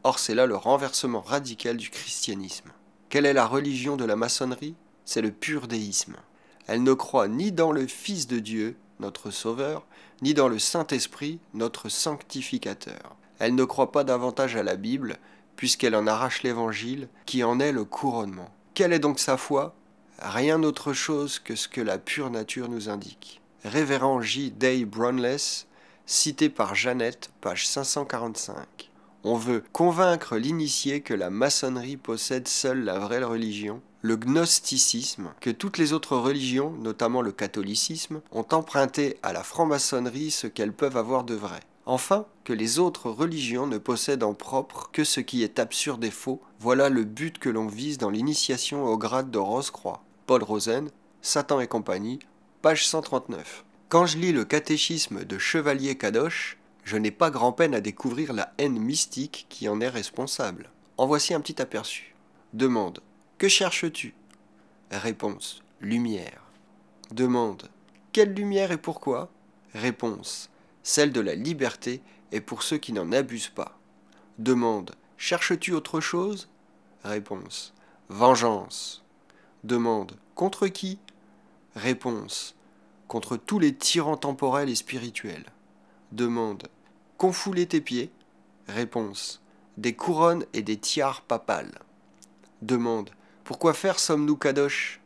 Or c'est là le renversement radical du christianisme. Quelle est la religion de la maçonnerie C'est le pur déisme. Elle ne croit ni dans le Fils de Dieu, notre Sauveur, ni dans le Saint-Esprit, notre Sanctificateur. Elle ne croit pas davantage à la Bible, puisqu'elle en arrache l'Évangile, qui en est le couronnement. Quelle est donc sa foi Rien autre chose que ce que la pure nature nous indique. Révérend J. Day Brownless, cité par Jeannette, page 545. On veut convaincre l'initié que la maçonnerie possède seule la vraie religion, le gnosticisme, que toutes les autres religions, notamment le catholicisme, ont emprunté à la franc-maçonnerie ce qu'elles peuvent avoir de vrai. Enfin, que les autres religions ne possèdent en propre que ce qui est absurde et faux, voilà le but que l'on vise dans l'initiation au grade de Rose-Croix. Paul Rosen, Satan et compagnie, page 139. Quand je lis le catéchisme de Chevalier Cadoche, je n'ai pas grand-peine à découvrir la haine mystique qui en est responsable. En voici un petit aperçu. Demande. Que cherches-tu Réponse. Lumière. Demande. Quelle lumière et pourquoi Réponse. Celle de la liberté et pour ceux qui n'en abusent pas. Demande. Cherches-tu autre chose Réponse. Vengeance. Demande. Contre qui Réponse. Contre tous les tyrans temporels et spirituels. Demande. Confouler tes pieds Réponse. Des couronnes et des tiares papales. Demande. Pourquoi faire sommes-nous kadosh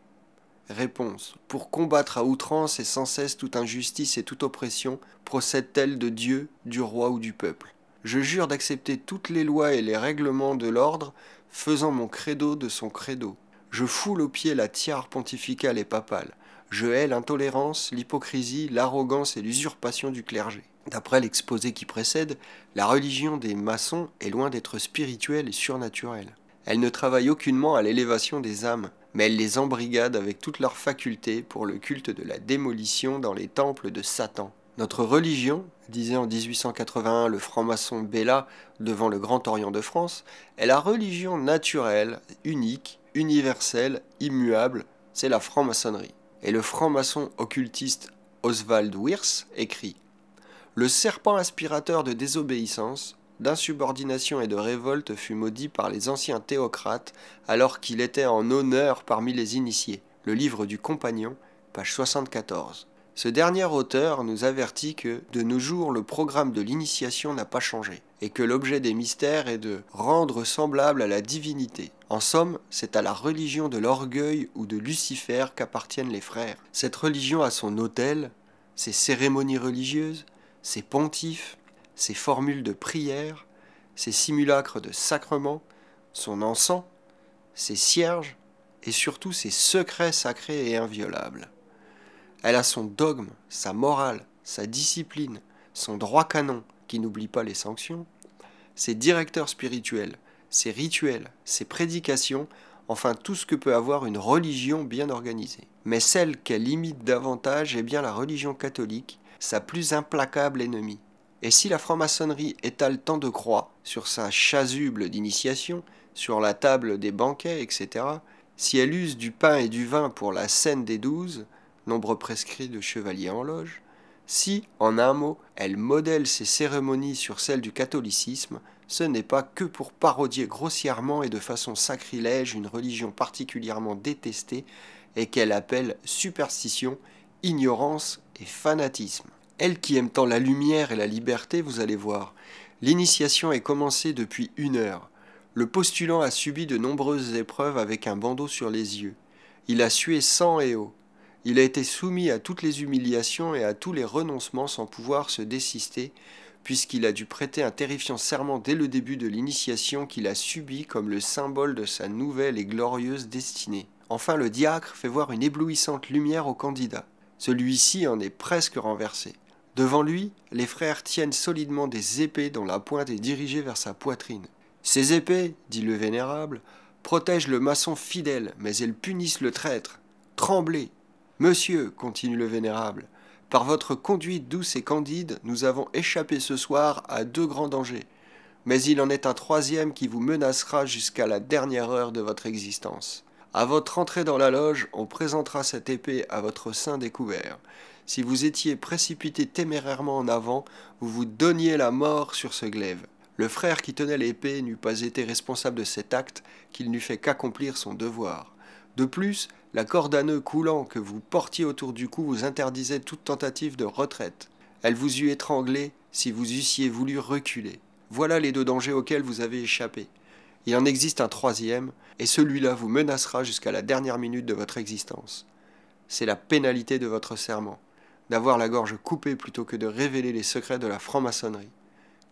Réponse. Pour combattre à outrance et sans cesse toute injustice et toute oppression, procède-t-elle de Dieu, du roi ou du peuple Je jure d'accepter toutes les lois et les règlements de l'ordre, faisant mon credo de son credo. Je foule aux pieds la tiare pontificale et papale. Je hais l'intolérance, l'hypocrisie, l'arrogance et l'usurpation du clergé. D'après l'exposé qui précède, la religion des maçons est loin d'être spirituelle et surnaturelle. Elle ne travaille aucunement à l'élévation des âmes, mais elle les embrigade avec toutes leurs facultés pour le culte de la démolition dans les temples de Satan. Notre religion, disait en 1881 le franc-maçon Bella devant le Grand Orient de France, est la religion naturelle, unique, universelle, immuable, c'est la franc-maçonnerie. Et le franc-maçon occultiste Oswald Wirth écrit le serpent aspirateur de désobéissance, d'insubordination et de révolte fut maudit par les anciens théocrates alors qu'il était en honneur parmi les initiés. Le livre du compagnon, page 74. Ce dernier auteur nous avertit que, de nos jours, le programme de l'initiation n'a pas changé, et que l'objet des mystères est de rendre semblable à la divinité. En somme, c'est à la religion de l'orgueil ou de Lucifer qu'appartiennent les frères. Cette religion a son autel, ses cérémonies religieuses, ses pontifs, ses formules de prière, ses simulacres de sacrements, son encens, ses cierges et surtout ses secrets sacrés et inviolables. Elle a son dogme, sa morale, sa discipline, son droit canon qui n'oublie pas les sanctions, ses directeurs spirituels, ses rituels, ses prédications, enfin tout ce que peut avoir une religion bien organisée. Mais celle qu'elle imite davantage est bien la religion catholique, sa plus implacable ennemie. Et si la franc-maçonnerie étale tant de croix sur sa chasuble d'initiation, sur la table des banquets, etc., si elle use du pain et du vin pour la scène des douze, nombre prescrit de chevaliers en loge, si, en un mot, elle modèle ses cérémonies sur celles du catholicisme, ce n'est pas que pour parodier grossièrement et de façon sacrilège une religion particulièrement détestée et qu'elle appelle superstition, ignorance Fanatisme. Elle qui aime tant la lumière et la liberté, vous allez voir. L'initiation est commencée depuis une heure. Le postulant a subi de nombreuses épreuves avec un bandeau sur les yeux. Il a sué sang et eau. Il a été soumis à toutes les humiliations et à tous les renoncements sans pouvoir se désister, puisqu'il a dû prêter un terrifiant serment dès le début de l'initiation qu'il a subi comme le symbole de sa nouvelle et glorieuse destinée. Enfin, le diacre fait voir une éblouissante lumière au candidat. Celui-ci en est presque renversé. Devant lui, les frères tiennent solidement des épées dont la pointe est dirigée vers sa poitrine. Ces épées, dit le vénérable, protègent le maçon fidèle, mais elles punissent le traître. Tremblez. Monsieur, continue le vénérable, par votre conduite douce et candide, nous avons échappé ce soir à deux grands dangers. Mais il en est un troisième qui vous menacera jusqu'à la dernière heure de votre existence. À votre entrée dans la loge, on présentera cette épée à votre sein découvert. Si vous étiez précipité témérairement en avant, vous vous donniez la mort sur ce glaive. Le frère qui tenait l'épée n'eût pas été responsable de cet acte, qu'il n'eût fait qu'accomplir son devoir. De plus, la corde à nœud coulant que vous portiez autour du cou vous interdisait toute tentative de retraite. Elle vous eût étranglé si vous eussiez voulu reculer. Voilà les deux dangers auxquels vous avez échappé. Il en existe un troisième, et celui-là vous menacera jusqu'à la dernière minute de votre existence. C'est la pénalité de votre serment, d'avoir la gorge coupée plutôt que de révéler les secrets de la franc-maçonnerie.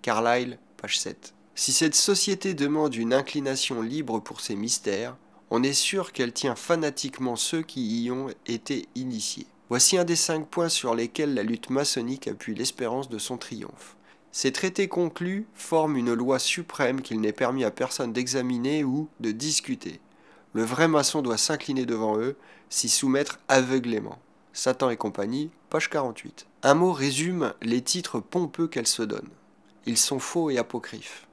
Carlyle, page 7. Si cette société demande une inclination libre pour ses mystères, on est sûr qu'elle tient fanatiquement ceux qui y ont été initiés. Voici un des cinq points sur lesquels la lutte maçonnique appuie l'espérance de son triomphe. Ces traités conclus forment une loi suprême qu'il n'est permis à personne d'examiner ou de discuter. Le vrai maçon doit s'incliner devant eux, s'y soumettre aveuglément. Satan et compagnie, page 48. Un mot résume les titres pompeux qu'elles se donnent. Ils sont faux et apocryphes.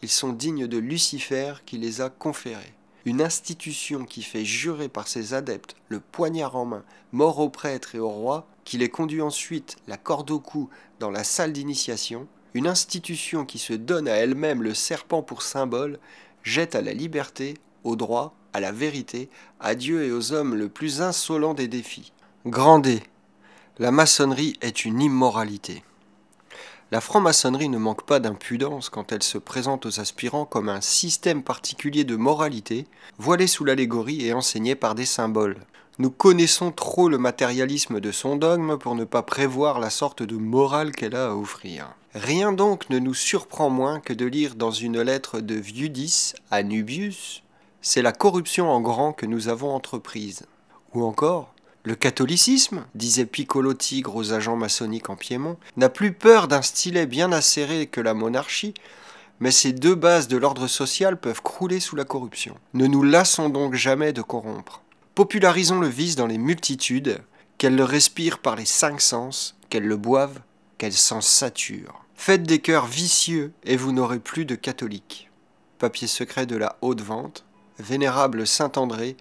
Ils sont dignes de Lucifer qui les a conférés. Une institution qui fait jurer par ses adeptes le poignard en main, mort aux prêtres et au roi, qui les conduit ensuite, la corde au cou, dans la salle d'initiation, une institution qui se donne à elle-même le serpent pour symbole, jette à la liberté, au droit, à la vérité, à Dieu et aux hommes le plus insolent des défis. Grandez la maçonnerie est une immoralité. La franc-maçonnerie ne manque pas d'impudence quand elle se présente aux aspirants comme un système particulier de moralité, voilé sous l'allégorie et enseigné par des symboles. Nous connaissons trop le matérialisme de son dogme pour ne pas prévoir la sorte de morale qu'elle a à offrir. Rien donc ne nous surprend moins que de lire dans une lettre de Viudis à Nubius C'est la corruption en grand que nous avons entreprise. Ou encore Le catholicisme, disait Piccolo Tigre aux agents maçonniques en Piémont, n'a plus peur d'un stylet bien acéré que la monarchie, mais ces deux bases de l'ordre social peuvent crouler sous la corruption. Ne nous lassons donc jamais de corrompre. Popularisons le vice dans les multitudes, qu'elles le respirent par les cinq sens, qu'elles le boivent, qu'elles s'en saturent. Faites des cœurs vicieux et vous n'aurez plus de catholiques. Papier secret de la haute vente, Vénérable Saint-André,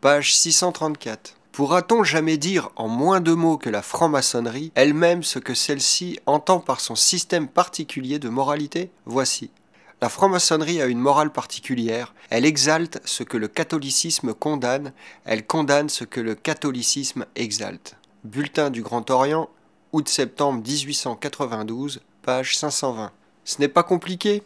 page 634. Pourra-t-on jamais dire en moins de mots que la franc-maçonnerie elle-même ce que celle-ci entend par son système particulier de moralité Voici. La franc-maçonnerie a une morale particulière, elle exalte ce que le catholicisme condamne, elle condamne ce que le catholicisme exalte. Bulletin du Grand Orient, août-septembre 1892, page 520. Ce n'est pas compliqué.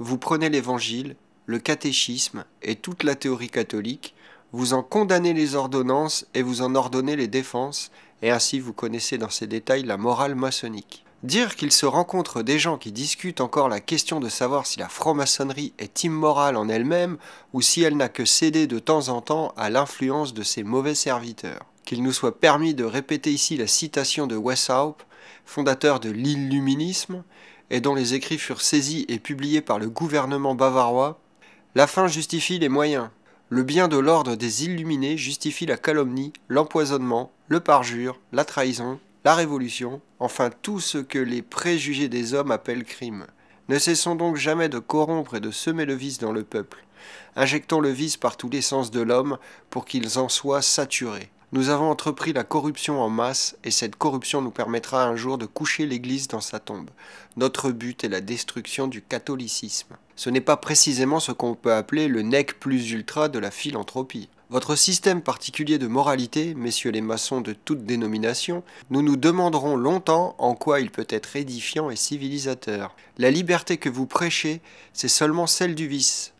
Vous prenez l'Évangile, le catéchisme et toute la théorie catholique, vous en condamnez les ordonnances et vous en ordonnez les défenses, et ainsi vous connaissez dans ces détails la morale maçonnique. Dire qu'il se rencontre des gens qui discutent encore la question de savoir si la franc-maçonnerie est immorale en elle-même ou si elle n'a que cédé de temps en temps à l'influence de ses mauvais serviteurs. Qu'il nous soit permis de répéter ici la citation de Westhaupt fondateur de l'illuminisme, et dont les écrits furent saisis et publiés par le gouvernement bavarois, la fin justifie les moyens. Le bien de l'ordre des illuminés justifie la calomnie, l'empoisonnement, le parjure, la trahison, la révolution, enfin tout ce que les préjugés des hommes appellent crime. Ne cessons donc jamais de corrompre et de semer le vice dans le peuple. Injectons le vice par tous les sens de l'homme pour qu'ils en soient saturés. Nous avons entrepris la corruption en masse et cette corruption nous permettra un jour de coucher l'Église dans sa tombe. Notre but est la destruction du catholicisme. Ce n'est pas précisément ce qu'on peut appeler le nec plus ultra de la philanthropie. Votre système particulier de moralité, messieurs les maçons de toute dénomination, nous nous demanderons longtemps en quoi il peut être édifiant et civilisateur. La liberté que vous prêchez, c'est seulement celle du vice.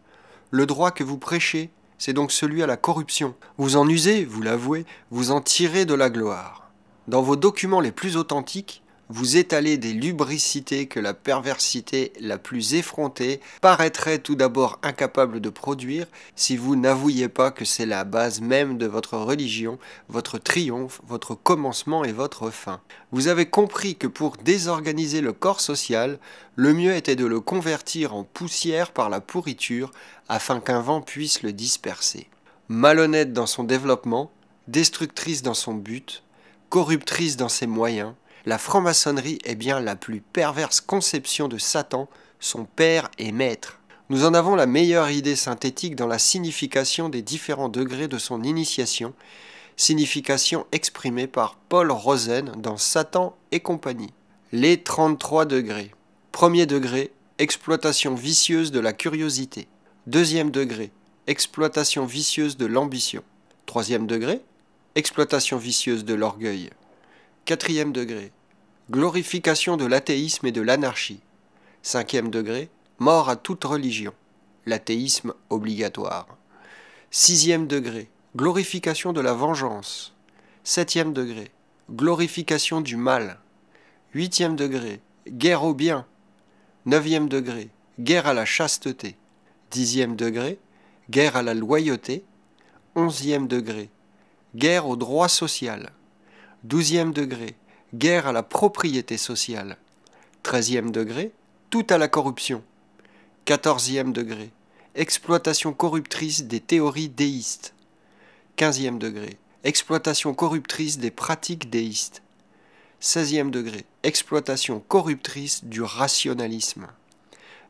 Le droit que vous prêchez, c'est donc celui à la corruption. Vous en usez, vous l'avouez, vous en tirez de la gloire. Dans vos documents les plus authentiques, vous étalez des lubricités que la perversité la plus effrontée paraîtrait tout d'abord incapable de produire si vous n'avouiez pas que c'est la base même de votre religion, votre triomphe, votre commencement et votre fin. Vous avez compris que pour désorganiser le corps social, le mieux était de le convertir en poussière par la pourriture afin qu'un vent puisse le disperser. Malhonnête dans son développement, destructrice dans son but, corruptrice dans ses moyens, la franc-maçonnerie est bien la plus perverse conception de Satan, son père et maître. Nous en avons la meilleure idée synthétique dans la signification des différents degrés de son initiation, signification exprimée par Paul Rosen dans Satan et compagnie. Les 33 degrés. Premier degré, exploitation vicieuse de la curiosité. Deuxième degré, exploitation vicieuse de l'ambition. Troisième degré, exploitation vicieuse de l'orgueil. Quatrième degré, glorification de l'athéisme et de l'anarchie. Cinquième degré, mort à toute religion. L'athéisme obligatoire. Sixième degré, glorification de la vengeance. Septième degré, glorification du mal. Huitième degré, guerre au bien. Neuvième degré, guerre à la chasteté. Dixième degré, guerre à la loyauté. Onzième degré, guerre au droit social. 12e degré, guerre à la propriété sociale. 13e degré, tout à la corruption. 14e degré, exploitation corruptrice des théories déistes. 15e degré, exploitation corruptrice des pratiques déistes. 16e degré, exploitation corruptrice du rationalisme.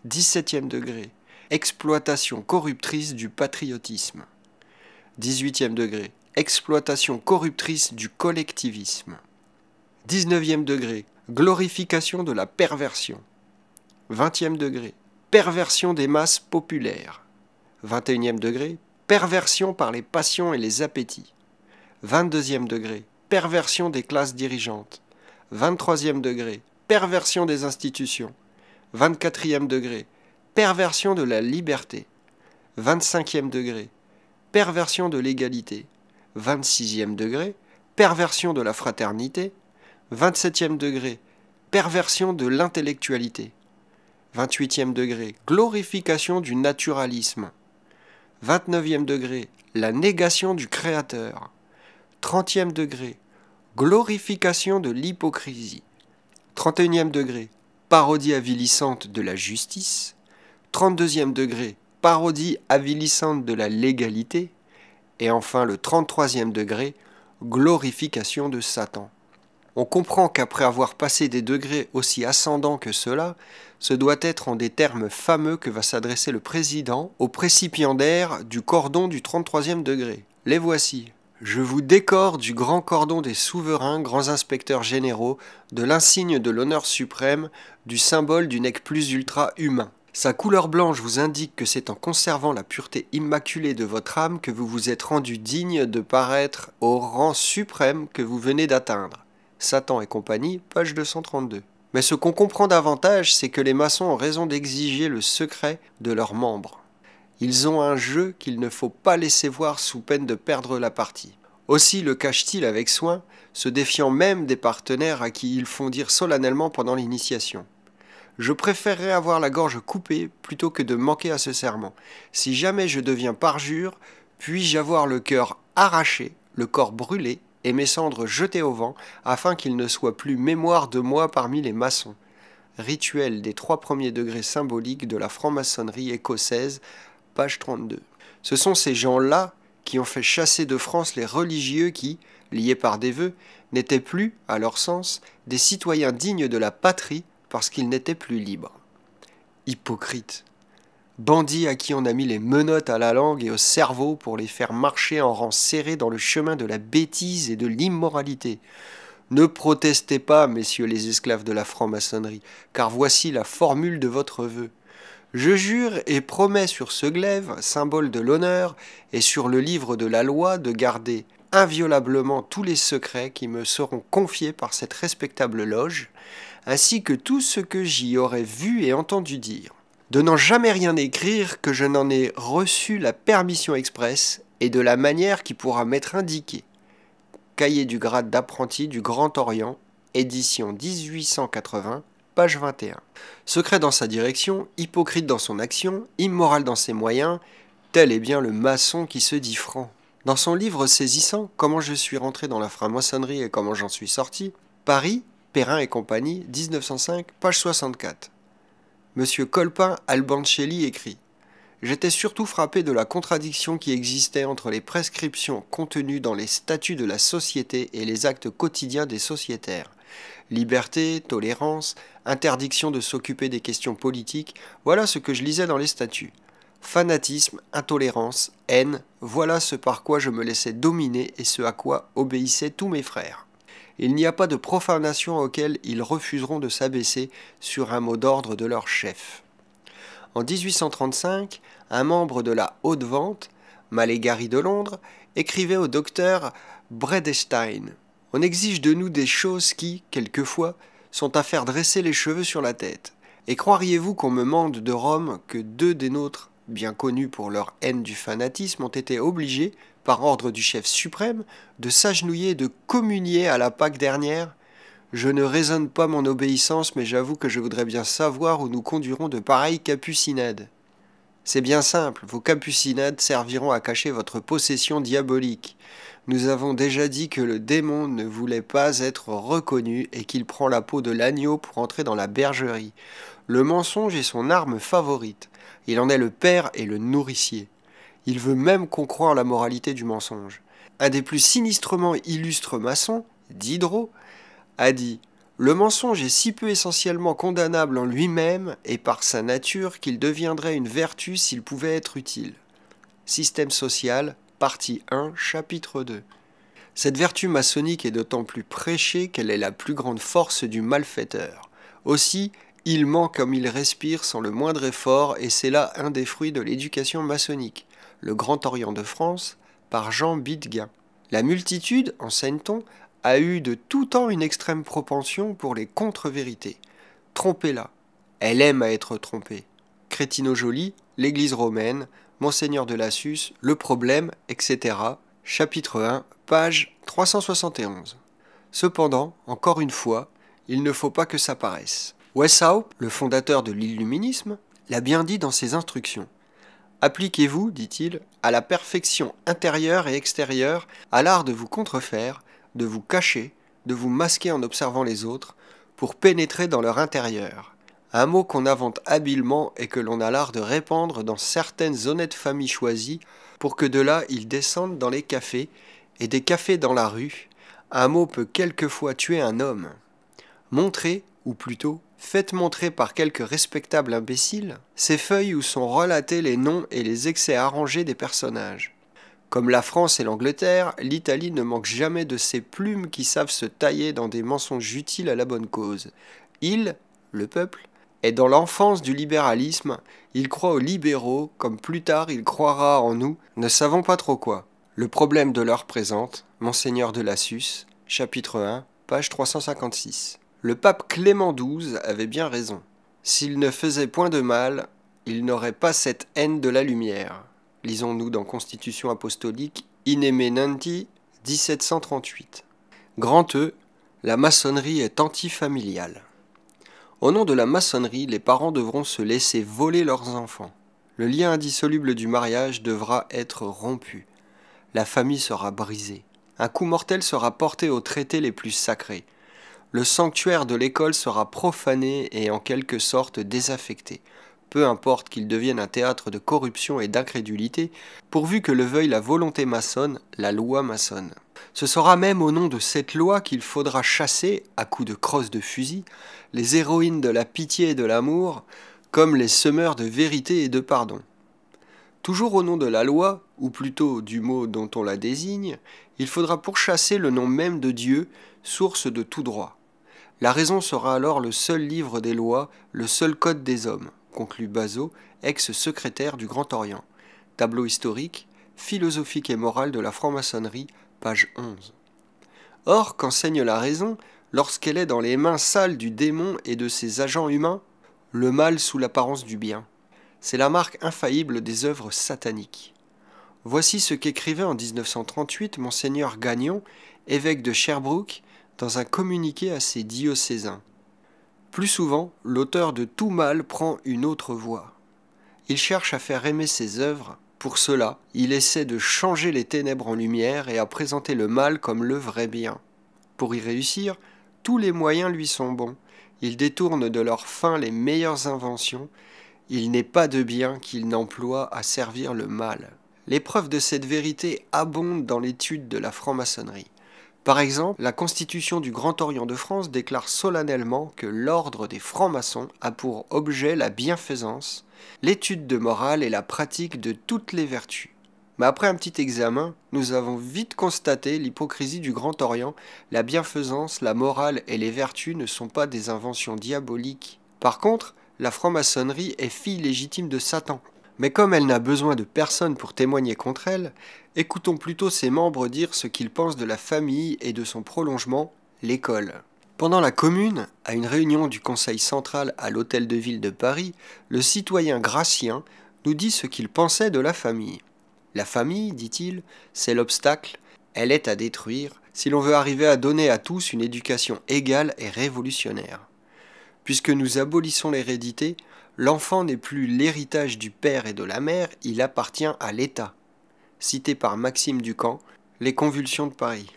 17e degré, exploitation corruptrice du patriotisme. 18e degré, exploitation corruptrice du collectivisme. 19e degré, glorification de la perversion. 20e degré, perversion des masses populaires. 21e degré, perversion par les passions et les appétits. 22e degré, perversion des classes dirigeantes. 23e degré, perversion des institutions. 24e degré, perversion de la liberté. 25e degré, perversion de l'égalité. 26e degré, perversion de la fraternité, 27e degré, perversion de l'intellectualité, 28e degré, glorification du naturalisme, 29e degré, la négation du créateur, 30e degré, glorification de l'hypocrisie, 31e degré, parodie avilissante de la justice, 32e degré, parodie avilissante de la légalité, et enfin le 33e degré, glorification de Satan. On comprend qu'après avoir passé des degrés aussi ascendants que cela, ce doit être en des termes fameux que va s'adresser le président au précipiendaire du cordon du 33e degré. Les voici. Je vous décore du grand cordon des souverains, grands inspecteurs généraux, de l'insigne de l'honneur suprême, du symbole du nec plus ultra humain. Sa couleur blanche vous indique que c'est en conservant la pureté immaculée de votre âme que vous vous êtes rendu digne de paraître au rang suprême que vous venez d'atteindre. Satan et compagnie, page 232. Mais ce qu'on comprend davantage, c'est que les maçons ont raison d'exiger le secret de leurs membres. Ils ont un jeu qu'il ne faut pas laisser voir sous peine de perdre la partie. Aussi le cachent-ils avec soin, se défiant même des partenaires à qui ils font dire solennellement pendant l'initiation. Je préférerais avoir la gorge coupée plutôt que de manquer à ce serment. Si jamais je deviens parjure, puis-je avoir le cœur arraché, le corps brûlé et mes cendres jetées au vent, afin qu'il ne soit plus mémoire de moi parmi les maçons. Rituel des trois premiers degrés symboliques de la franc-maçonnerie écossaise, page 32. Ce sont ces gens-là qui ont fait chasser de France les religieux qui, liés par des vœux, n'étaient plus, à leur sens, des citoyens dignes de la patrie, parce qu'il n'était plus libre. Hypocrite. Bandit à qui on a mis les menottes à la langue et au cerveau pour les faire marcher en rang serré dans le chemin de la bêtise et de l'immoralité. Ne protestez pas, messieurs les esclaves de la franc-maçonnerie, car voici la formule de votre vœu. Je jure et promets sur ce glaive, symbole de l'honneur, et sur le livre de la loi de garder inviolablement tous les secrets qui me seront confiés par cette respectable loge, ainsi que tout ce que j'y aurais vu et entendu dire, de n'en jamais rien écrire que je n'en ai reçu la permission expresse et de la manière qui pourra m'être indiquée. Cahier du grade d'apprenti du Grand Orient, édition 1880, page 21. Secret dans sa direction, hypocrite dans son action, immoral dans ses moyens, tel est bien le maçon qui se dit franc. Dans son livre saisissant Comment je suis rentré dans la franc-maçonnerie et comment j'en suis sorti, Paris Perrin et compagnie, 1905, page 64. Monsieur Colpin Albancelli écrit J'étais surtout frappé de la contradiction qui existait entre les prescriptions contenues dans les statuts de la société et les actes quotidiens des sociétaires. Liberté, tolérance, interdiction de s'occuper des questions politiques, voilà ce que je lisais dans les statuts. Fanatisme, intolérance, haine, voilà ce par quoi je me laissais dominer et ce à quoi obéissaient tous mes frères il n'y a pas de profanation auxquelles ils refuseront de s'abaisser sur un mot d'ordre de leur chef. En 1835, un membre de la haute vente, Malégari de Londres, écrivait au docteur Bredestein On exige de nous des choses qui, quelquefois, sont à faire dresser les cheveux sur la tête. Et croiriez-vous qu'on me mande de Rome que deux des nôtres, bien connus pour leur haine du fanatisme, ont été obligés, par ordre du chef suprême, de s'agenouiller et de communier à la Pâque dernière Je ne raisonne pas mon obéissance, mais j'avoue que je voudrais bien savoir où nous conduirons de pareilles capucinades. C'est bien simple, vos capucinades serviront à cacher votre possession diabolique. Nous avons déjà dit que le démon ne voulait pas être reconnu et qu'il prend la peau de l'agneau pour entrer dans la bergerie. Le mensonge est son arme favorite. Il en est le père et le nourricier. Il veut même qu'on croie en la moralité du mensonge. Un des plus sinistrement illustres maçons, Diderot, a dit Le mensonge est si peu essentiellement condamnable en lui-même et par sa nature qu'il deviendrait une vertu s'il pouvait être utile. Système social, partie 1, chapitre 2. Cette vertu maçonnique est d'autant plus prêchée qu'elle est la plus grande force du malfaiteur. Aussi, il ment comme il respire sans le moindre effort et c'est là un des fruits de l'éducation maçonnique le Grand Orient de France, par Jean Bidguin. La multitude, enseigne-t-on, a eu de tout temps une extrême propension pour les contre-vérités. Trompez-la. Elle aime à être trompée. Crétino Joly, l'Église romaine, Monseigneur de Lassus, Le problème, etc. Chapitre 1, page 371. Cependant, encore une fois, il ne faut pas que ça paraisse. Wessau, le fondateur de l'illuminisme, l'a bien dit dans ses instructions. Appliquez-vous, dit-il, à la perfection intérieure et extérieure, à l'art de vous contrefaire, de vous cacher, de vous masquer en observant les autres, pour pénétrer dans leur intérieur. Un mot qu'on invente habilement et que l'on a l'art de répandre dans certaines honnêtes familles choisies, pour que de là ils descendent dans les cafés, et des cafés dans la rue, un mot peut quelquefois tuer un homme. Montrer, ou plutôt faites montrer par quelques respectable imbéciles ces feuilles où sont relatés les noms et les excès arrangés des personnages. Comme la France et l'Angleterre, l'Italie ne manque jamais de ces plumes qui savent se tailler dans des mensonges utiles à la bonne cause. Il, le peuple, est dans l'enfance du libéralisme, il croit aux libéraux comme plus tard il croira en nous, ne savons pas trop quoi. Le problème de l'heure présente, Monseigneur de Lassus, chapitre 1, page 356. Le pape Clément XII avait bien raison. S'il ne faisait point de mal, il n'aurait pas cette haine de la lumière. Lisons-nous dans Constitution apostolique Inemenanti 1738. Grand E, la maçonnerie est antifamiliale. Au nom de la maçonnerie, les parents devront se laisser voler leurs enfants. Le lien indissoluble du mariage devra être rompu. La famille sera brisée. Un coup mortel sera porté aux traités les plus sacrés le sanctuaire de l'école sera profané et en quelque sorte désaffecté, peu importe qu'il devienne un théâtre de corruption et d'incrédulité, pourvu que le veuille la volonté maçonne, la loi maçonne. Ce sera même au nom de cette loi qu'il faudra chasser, à coups de crosse de fusil, les héroïnes de la pitié et de l'amour, comme les semeurs de vérité et de pardon. Toujours au nom de la loi, ou plutôt du mot dont on la désigne, il faudra pourchasser le nom même de Dieu, source de tout droit. La raison sera alors le seul livre des lois, le seul code des hommes, conclut Bazot, ex-secrétaire du Grand Orient. Tableau historique, philosophique et moral de la franc-maçonnerie, page 11. Or, qu'enseigne la raison lorsqu'elle est dans les mains sales du démon et de ses agents humains Le mal sous l'apparence du bien. C'est la marque infaillible des œuvres sataniques. Voici ce qu'écrivait en 1938 monseigneur Gagnon, évêque de Sherbrooke, dans un communiqué à ses diocésains. Plus souvent, l'auteur de tout mal prend une autre voie. Il cherche à faire aimer ses œuvres, pour cela, il essaie de changer les ténèbres en lumière et à présenter le mal comme le vrai bien. Pour y réussir, tous les moyens lui sont bons. Il détourne de leur fin les meilleures inventions. Il n'est pas de bien qu'il n'emploie à servir le mal. L'épreuve de cette vérité abonde dans l'étude de la franc-maçonnerie. Par exemple, la Constitution du Grand Orient de France déclare solennellement que l'ordre des francs-maçons a pour objet la bienfaisance, l'étude de morale et la pratique de toutes les vertus. Mais après un petit examen, nous avons vite constaté l'hypocrisie du Grand Orient, la bienfaisance, la morale et les vertus ne sont pas des inventions diaboliques. Par contre, la franc-maçonnerie est fille légitime de Satan. Mais comme elle n'a besoin de personne pour témoigner contre elle, Écoutons plutôt ses membres dire ce qu'ils pensent de la famille et de son prolongement, l'école. Pendant la Commune, à une réunion du Conseil central à l'Hôtel de Ville de Paris, le citoyen Gracien nous dit ce qu'il pensait de la famille. La famille, dit-il, c'est l'obstacle, elle est à détruire si l'on veut arriver à donner à tous une éducation égale et révolutionnaire. Puisque nous abolissons l'hérédité, l'enfant n'est plus l'héritage du père et de la mère, il appartient à l'État cité par Maxime Ducamp, Les convulsions de Paris.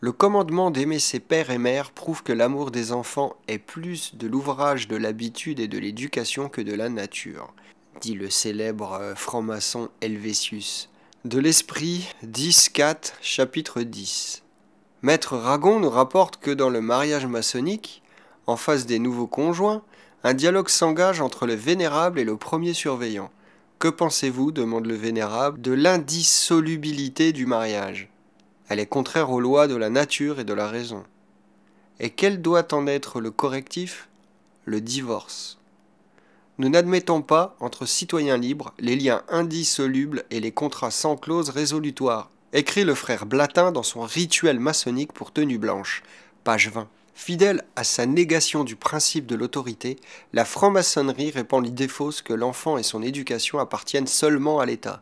Le commandement d'aimer ses pères et mères prouve que l'amour des enfants est plus de l'ouvrage de l'habitude et de l'éducation que de la nature, dit le célèbre euh, franc-maçon Helvétius. De l'Esprit 4, chapitre 10. Maître Ragon nous rapporte que dans le mariage maçonnique, en face des nouveaux conjoints, un dialogue s'engage entre le vénérable et le premier surveillant. Que pensez-vous, demande le Vénérable, de l'indissolubilité du mariage Elle est contraire aux lois de la nature et de la raison. Et quel doit en être le correctif Le divorce. Nous n'admettons pas, entre citoyens libres, les liens indissolubles et les contrats sans clause résolutoires, écrit le frère Blatin dans son rituel maçonnique pour tenue blanche, page 20. Fidèle à sa négation du principe de l'autorité, la franc-maçonnerie répand l'idée fausse que l'enfant et son éducation appartiennent seulement à l'État.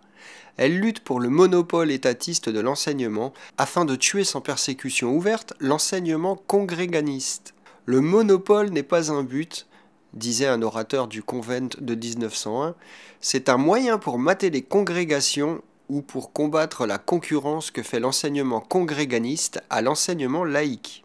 Elle lutte pour le monopole étatiste de l'enseignement afin de tuer sans persécution ouverte l'enseignement congréganiste. Le monopole n'est pas un but, disait un orateur du convent de 1901, c'est un moyen pour mater les congrégations ou pour combattre la concurrence que fait l'enseignement congréganiste à l'enseignement laïque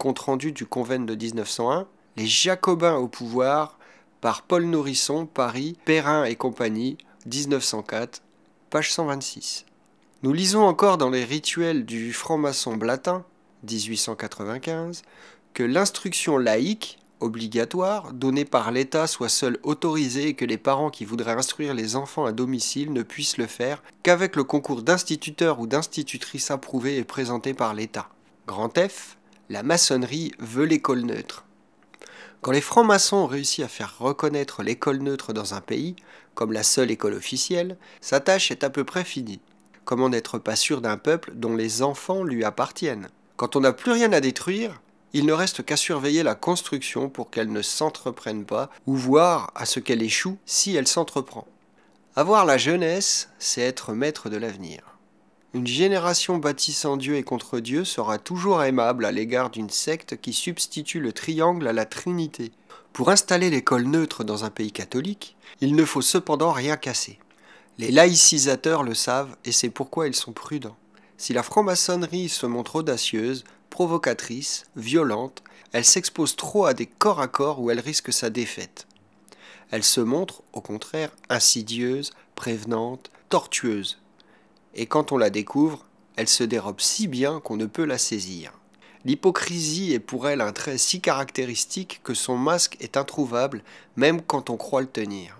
compte rendu du convent de 1901, Les Jacobins au pouvoir par Paul Nourrisson, Paris, Perrin et compagnie, 1904, page 126. Nous lisons encore dans les rituels du franc-maçon Blatin, 1895, que l'instruction laïque, obligatoire, donnée par l'État soit seule autorisée et que les parents qui voudraient instruire les enfants à domicile ne puissent le faire qu'avec le concours d'instituteurs ou d'institutrices approuvés et présentés par l'État. Grand F, la maçonnerie veut l'école neutre. Quand les francs-maçons ont réussi à faire reconnaître l'école neutre dans un pays, comme la seule école officielle, sa tâche est à peu près finie. Comment n'être pas sûr d'un peuple dont les enfants lui appartiennent Quand on n'a plus rien à détruire, il ne reste qu'à surveiller la construction pour qu'elle ne s'entreprenne pas, ou voir à ce qu'elle échoue si elle s'entreprend. Avoir la jeunesse, c'est être maître de l'avenir. Une génération bâtissant Dieu et contre Dieu sera toujours aimable à l'égard d'une secte qui substitue le triangle à la Trinité. Pour installer l'école neutre dans un pays catholique, il ne faut cependant rien casser. Les laïcisateurs le savent et c'est pourquoi ils sont prudents. Si la franc-maçonnerie se montre audacieuse, provocatrice, violente, elle s'expose trop à des corps à corps où elle risque sa défaite. Elle se montre, au contraire, insidieuse, prévenante, tortueuse, et quand on la découvre, elle se dérobe si bien qu'on ne peut la saisir. L'hypocrisie est pour elle un trait si caractéristique que son masque est introuvable même quand on croit le tenir.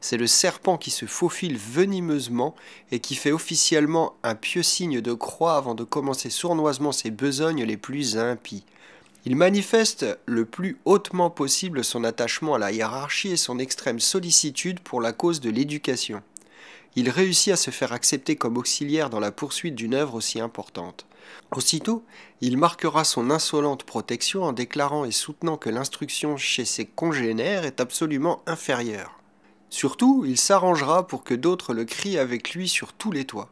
C'est le serpent qui se faufile venimeusement et qui fait officiellement un pieux signe de croix avant de commencer sournoisement ses besognes les plus impies. Il manifeste le plus hautement possible son attachement à la hiérarchie et son extrême sollicitude pour la cause de l'éducation il réussit à se faire accepter comme auxiliaire dans la poursuite d'une œuvre aussi importante. Aussitôt, il marquera son insolente protection en déclarant et soutenant que l'instruction chez ses congénères est absolument inférieure. Surtout, il s'arrangera pour que d'autres le crient avec lui sur tous les toits.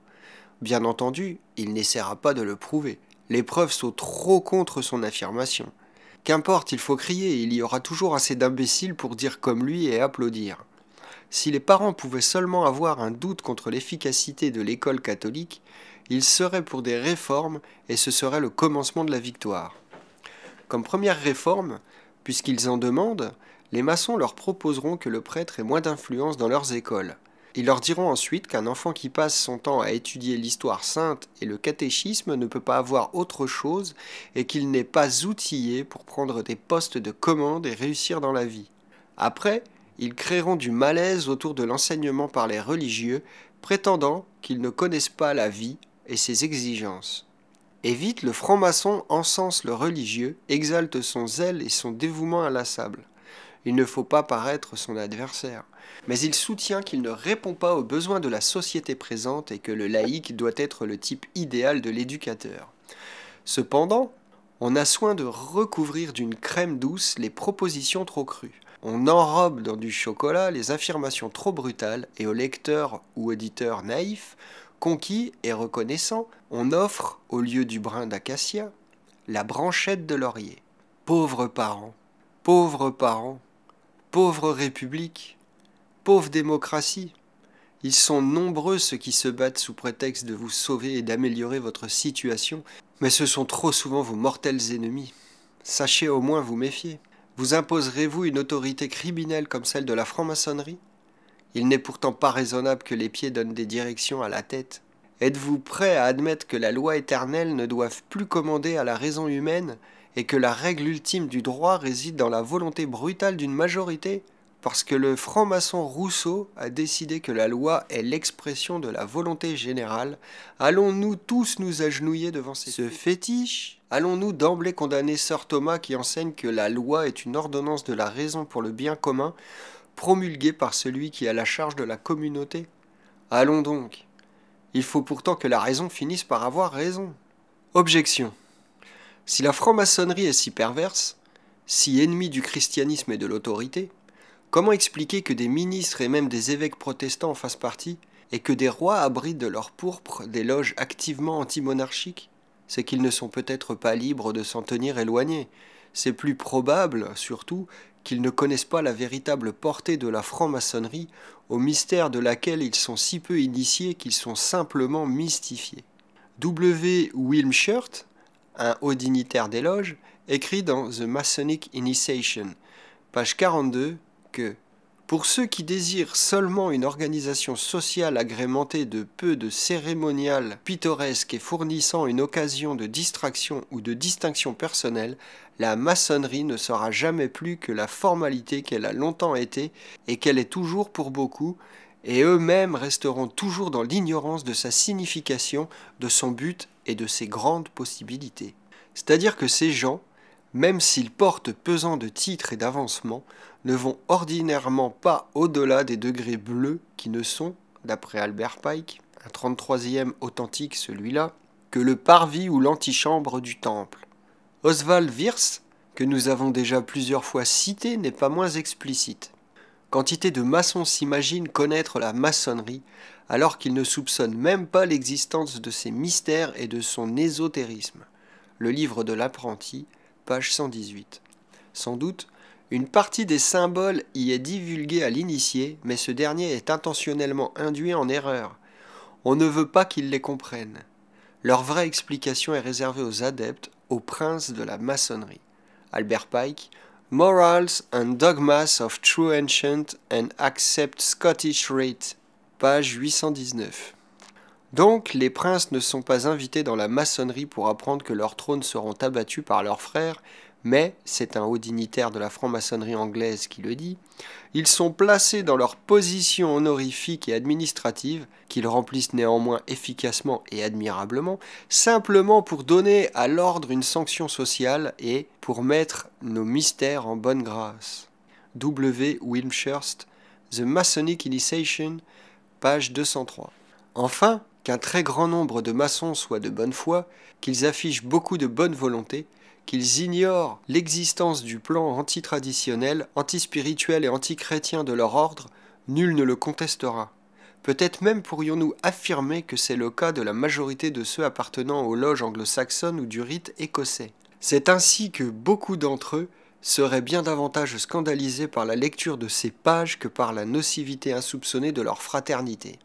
Bien entendu, il n'essaiera pas de le prouver. Les preuves sont trop contre son affirmation. Qu'importe, il faut crier, il y aura toujours assez d'imbéciles pour dire comme lui et applaudir si les parents pouvaient seulement avoir un doute contre l'efficacité de l'école catholique, ils seraient pour des réformes et ce serait le commencement de la victoire. Comme première réforme, puisqu'ils en demandent, les maçons leur proposeront que le prêtre ait moins d'influence dans leurs écoles. Ils leur diront ensuite qu'un enfant qui passe son temps à étudier l'histoire sainte et le catéchisme ne peut pas avoir autre chose et qu'il n'est pas outillé pour prendre des postes de commande et réussir dans la vie. Après, ils créeront du malaise autour de l'enseignement par les religieux, prétendant qu'ils ne connaissent pas la vie et ses exigences. Et vite, le franc-maçon encense le religieux, exalte son zèle et son dévouement inlassable. Il ne faut pas paraître son adversaire. Mais il soutient qu'il ne répond pas aux besoins de la société présente et que le laïc doit être le type idéal de l'éducateur. Cependant, on a soin de recouvrir d'une crème douce les propositions trop crues. On enrobe dans du chocolat les affirmations trop brutales et au lecteur ou auditeur naïf, conquis et reconnaissant, on offre, au lieu du brin d'acacia, la branchette de laurier. Pauvres parents, pauvres parents, pauvres républiques, pauvres démocratie. Ils sont nombreux ceux qui se battent sous prétexte de vous sauver et d'améliorer votre situation, mais ce sont trop souvent vos mortels ennemis. Sachez au moins vous méfier. Vous imposerez-vous une autorité criminelle comme celle de la franc-maçonnerie Il n'est pourtant pas raisonnable que les pieds donnent des directions à la tête. Êtes-vous prêt à admettre que la loi éternelle ne doive plus commander à la raison humaine et que la règle ultime du droit réside dans la volonté brutale d'une majorité parce que le franc-maçon Rousseau a décidé que la loi est l'expression de la volonté générale, allons-nous tous nous agenouiller devant ces ce fétiche Allons-nous d'emblée condamner Sœur Thomas qui enseigne que la loi est une ordonnance de la raison pour le bien commun, promulguée par celui qui a la charge de la communauté Allons donc. Il faut pourtant que la raison finisse par avoir raison. Objection. Si la franc-maçonnerie est si perverse, si ennemie du christianisme et de l'autorité, Comment expliquer que des ministres et même des évêques protestants fassent partie et que des rois abritent de leur pourpre des loges activement antimonarchiques C'est qu'ils ne sont peut-être pas libres de s'en tenir éloignés. C'est plus probable, surtout, qu'ils ne connaissent pas la véritable portée de la franc-maçonnerie, au mystère de laquelle ils sont si peu initiés qu'ils sont simplement mystifiés. W. Wilmshirt, un haut dignitaire des loges, écrit dans The Masonic Initiation, page 42, que pour ceux qui désirent seulement une organisation sociale agrémentée de peu de cérémonial pittoresque et fournissant une occasion de distraction ou de distinction personnelle, la maçonnerie ne sera jamais plus que la formalité qu'elle a longtemps été et qu'elle est toujours pour beaucoup, et eux-mêmes resteront toujours dans l'ignorance de sa signification, de son but et de ses grandes possibilités. C'est-à-dire que ces gens, même s'ils portent pesant de titres et d'avancements, ne vont ordinairement pas au-delà des degrés bleus qui ne sont, d'après Albert Pike, un 33e authentique celui-là, que le parvis ou l'antichambre du temple. Oswald Wirth, que nous avons déjà plusieurs fois cité, n'est pas moins explicite. Quantité de maçons s'imaginent connaître la maçonnerie, alors qu'ils ne soupçonnent même pas l'existence de ses mystères et de son ésotérisme. Le livre de l'apprenti, page 118. Sans doute, une partie des symboles y est divulguée à l'initié, mais ce dernier est intentionnellement induit en erreur. On ne veut pas qu'ils les comprennent. Leur vraie explication est réservée aux adeptes, aux princes de la maçonnerie. Albert Pike, Morals and Dogmas of True Ancient and Accept Scottish Rite, page 819. Donc, les princes ne sont pas invités dans la maçonnerie pour apprendre que leurs trônes seront abattus par leurs frères, mais, c'est un haut dignitaire de la franc-maçonnerie anglaise qui le dit, ils sont placés dans leur position honorifique et administrative, qu'ils remplissent néanmoins efficacement et admirablement, simplement pour donner à l'ordre une sanction sociale et pour mettre nos mystères en bonne grâce. W. Wilmshurst, The Masonic Initiation, page 203. Enfin, qu'un très grand nombre de maçons soient de bonne foi, qu'ils affichent beaucoup de bonne volonté, qu'ils ignorent l'existence du plan antitraditionnel, antispirituel et antichrétien de leur ordre, nul ne le contestera. Peut-être même pourrions-nous affirmer que c'est le cas de la majorité de ceux appartenant aux loges anglo-saxonnes ou du rite écossais. C'est ainsi que beaucoup d'entre eux seraient bien davantage scandalisés par la lecture de ces pages que par la nocivité insoupçonnée de leur fraternité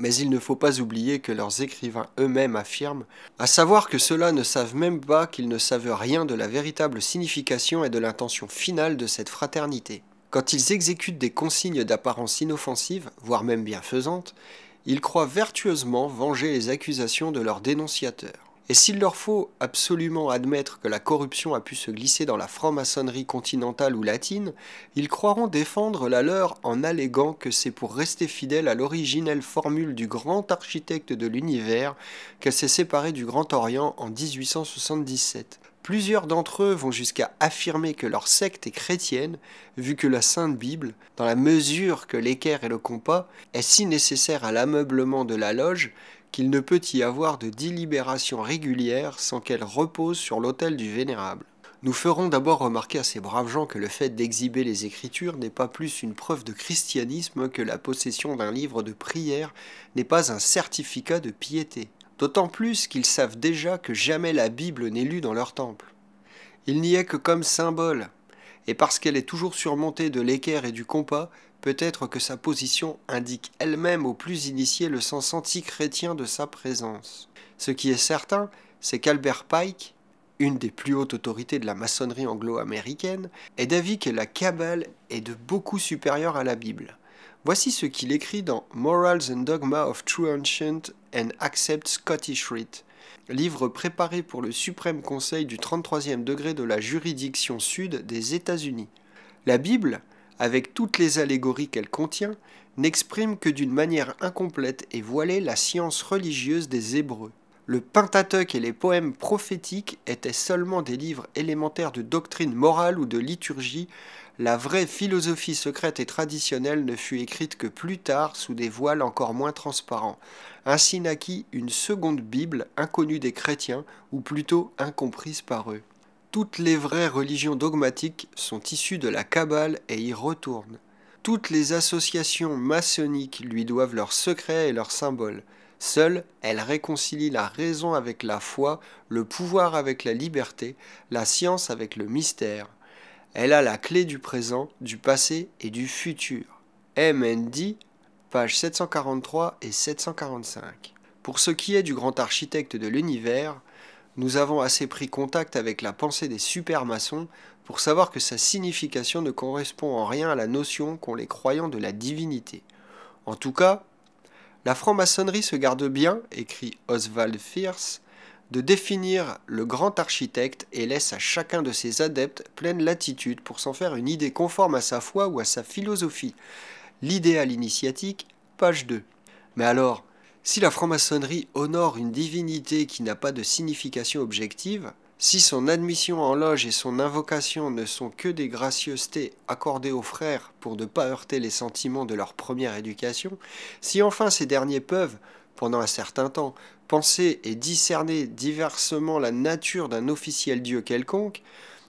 mais il ne faut pas oublier que leurs écrivains eux-mêmes affirment, à savoir que ceux-là ne savent même pas qu'ils ne savent rien de la véritable signification et de l'intention finale de cette fraternité. Quand ils exécutent des consignes d'apparence inoffensive, voire même bienfaisante, ils croient vertueusement venger les accusations de leurs dénonciateurs. Et s'il leur faut absolument admettre que la corruption a pu se glisser dans la franc-maçonnerie continentale ou latine, ils croiront défendre la leur en alléguant que c'est pour rester fidèle à l'originelle formule du grand architecte de l'univers qu'elle s'est séparée du Grand Orient en 1877. Plusieurs d'entre eux vont jusqu'à affirmer que leur secte est chrétienne, vu que la Sainte Bible, dans la mesure que l'équerre et le compas, est si nécessaire à l'ameublement de la loge, qu'il ne peut y avoir de délibération régulière sans qu'elle repose sur l'autel du Vénérable. Nous ferons d'abord remarquer à ces braves gens que le fait d'exhiber les Écritures n'est pas plus une preuve de christianisme que la possession d'un livre de prière n'est pas un certificat de piété, d'autant plus qu'ils savent déjà que jamais la Bible n'est lue dans leur temple. Il n'y est que comme symbole, et parce qu'elle est toujours surmontée de l'équerre et du compas, Peut-être que sa position indique elle-même aux plus initiés le sens anti-chrétien de sa présence. Ce qui est certain, c'est qu'Albert Pike, une des plus hautes autorités de la maçonnerie anglo-américaine, est d'avis que la Kabbale est de beaucoup supérieure à la Bible. Voici ce qu'il écrit dans Morals and Dogma of True Ancient and Accept Scottish Rite, livre préparé pour le Suprême Conseil du 33e degré de la juridiction sud des États-Unis. La Bible, avec toutes les allégories qu'elle contient, n'exprime que d'une manière incomplète et voilée la science religieuse des Hébreux. Le Pentateuque et les poèmes prophétiques étaient seulement des livres élémentaires de doctrine morale ou de liturgie, la vraie philosophie secrète et traditionnelle ne fut écrite que plus tard sous des voiles encore moins transparents. Ainsi naquit une seconde Bible inconnue des chrétiens, ou plutôt incomprise par eux. Toutes les vraies religions dogmatiques sont issues de la Kabbale et y retournent. Toutes les associations maçonniques lui doivent leurs secrets et leurs symboles. Seule, elle réconcilie la raison avec la foi, le pouvoir avec la liberté, la science avec le mystère. Elle a la clé du présent, du passé et du futur. MND, pages 743 et 745. Pour ce qui est du grand architecte de l'univers, nous avons assez pris contact avec la pensée des supermaçons pour savoir que sa signification ne correspond en rien à la notion qu'ont les croyants de la divinité. En tout cas, la franc-maçonnerie se garde bien, écrit Oswald Fierce, de définir le grand architecte et laisse à chacun de ses adeptes pleine latitude pour s'en faire une idée conforme à sa foi ou à sa philosophie. L'idéal initiatique, page 2. Mais alors, si la franc-maçonnerie honore une divinité qui n'a pas de signification objective, si son admission en loge et son invocation ne sont que des gracieusetés accordées aux frères pour ne pas heurter les sentiments de leur première éducation, si enfin ces derniers peuvent, pendant un certain temps, penser et discerner diversement la nature d'un officiel Dieu quelconque,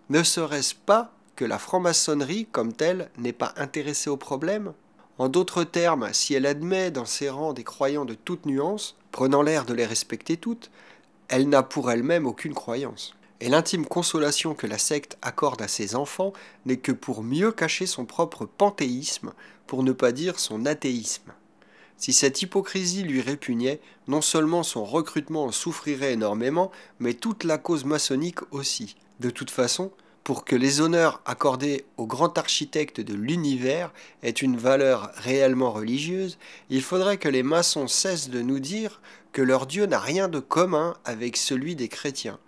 ne serait-ce pas que la franc-maçonnerie, comme telle, n'est pas intéressée au problème en d'autres termes, si elle admet dans ses rangs des croyants de toute nuance, prenant l'air de les respecter toutes, elle n'a pour elle-même aucune croyance. Et l'intime consolation que la secte accorde à ses enfants n'est que pour mieux cacher son propre panthéisme, pour ne pas dire son athéisme. Si cette hypocrisie lui répugnait, non seulement son recrutement en souffrirait énormément, mais toute la cause maçonnique aussi. De toute façon, pour que les honneurs accordés au grand architecte de l'univers aient une valeur réellement religieuse, il faudrait que les maçons cessent de nous dire que leur Dieu n'a rien de commun avec celui des chrétiens,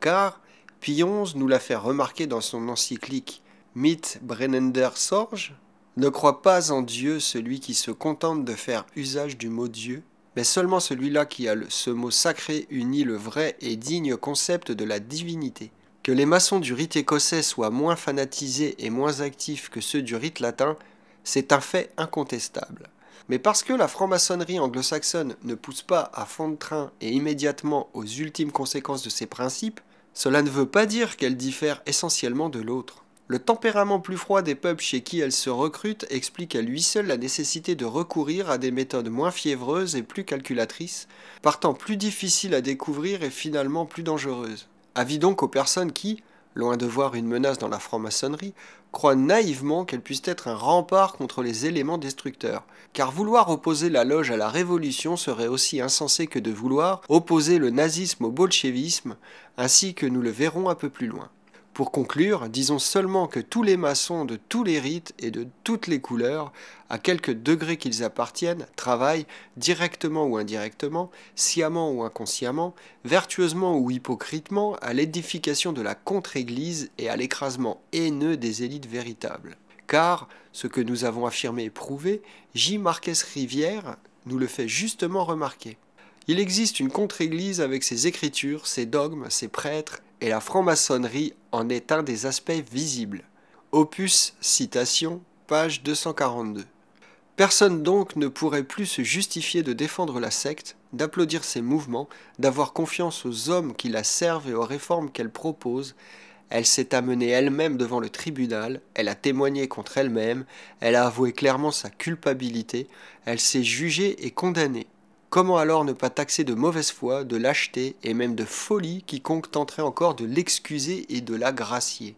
car Pionze nous l'a fait remarquer dans son encyclique Mit Brennender Sorge, ne croit pas en Dieu celui qui se contente de faire usage du mot Dieu, mais seulement celui-là qui a ce mot sacré uni le vrai et digne concept de la divinité. Que les maçons du rite écossais soient moins fanatisés et moins actifs que ceux du rite latin, c'est un fait incontestable. Mais parce que la franc-maçonnerie anglo-saxonne ne pousse pas à fond de train et immédiatement aux ultimes conséquences de ses principes, cela ne veut pas dire qu'elle diffère essentiellement de l'autre. Le tempérament plus froid des peuples chez qui elle se recrute explique à lui seul la nécessité de recourir à des méthodes moins fiévreuses et plus calculatrices, partant plus difficiles à découvrir et finalement plus dangereuses. Avis donc aux personnes qui, loin de voir une menace dans la franc-maçonnerie, croient naïvement qu'elle puisse être un rempart contre les éléments destructeurs, car vouloir opposer la loge à la révolution serait aussi insensé que de vouloir opposer le nazisme au bolchevisme, ainsi que nous le verrons un peu plus loin. Pour conclure, disons seulement que tous les maçons de tous les rites et de toutes les couleurs, à quelque degré qu'ils appartiennent, travaillent, directement ou indirectement, sciemment ou inconsciemment, vertueusement ou hypocritement, à l'édification de la contre-église et à l'écrasement haineux des élites véritables. Car, ce que nous avons affirmé et prouvé, J. Marques Rivière nous le fait justement remarquer. Il existe une contre-église avec ses écritures, ses dogmes, ses prêtres et la franc-maçonnerie en est un des aspects visibles. Opus citation, page 242. Personne donc ne pourrait plus se justifier de défendre la secte, d'applaudir ses mouvements, d'avoir confiance aux hommes qui la servent et aux réformes qu'elle propose. Elle s'est amenée elle-même devant le tribunal, elle a témoigné contre elle-même, elle a avoué clairement sa culpabilité, elle s'est jugée et condamnée. Comment alors ne pas taxer de mauvaise foi, de lâcheté et même de folie quiconque tenterait encore de l'excuser et de la gracier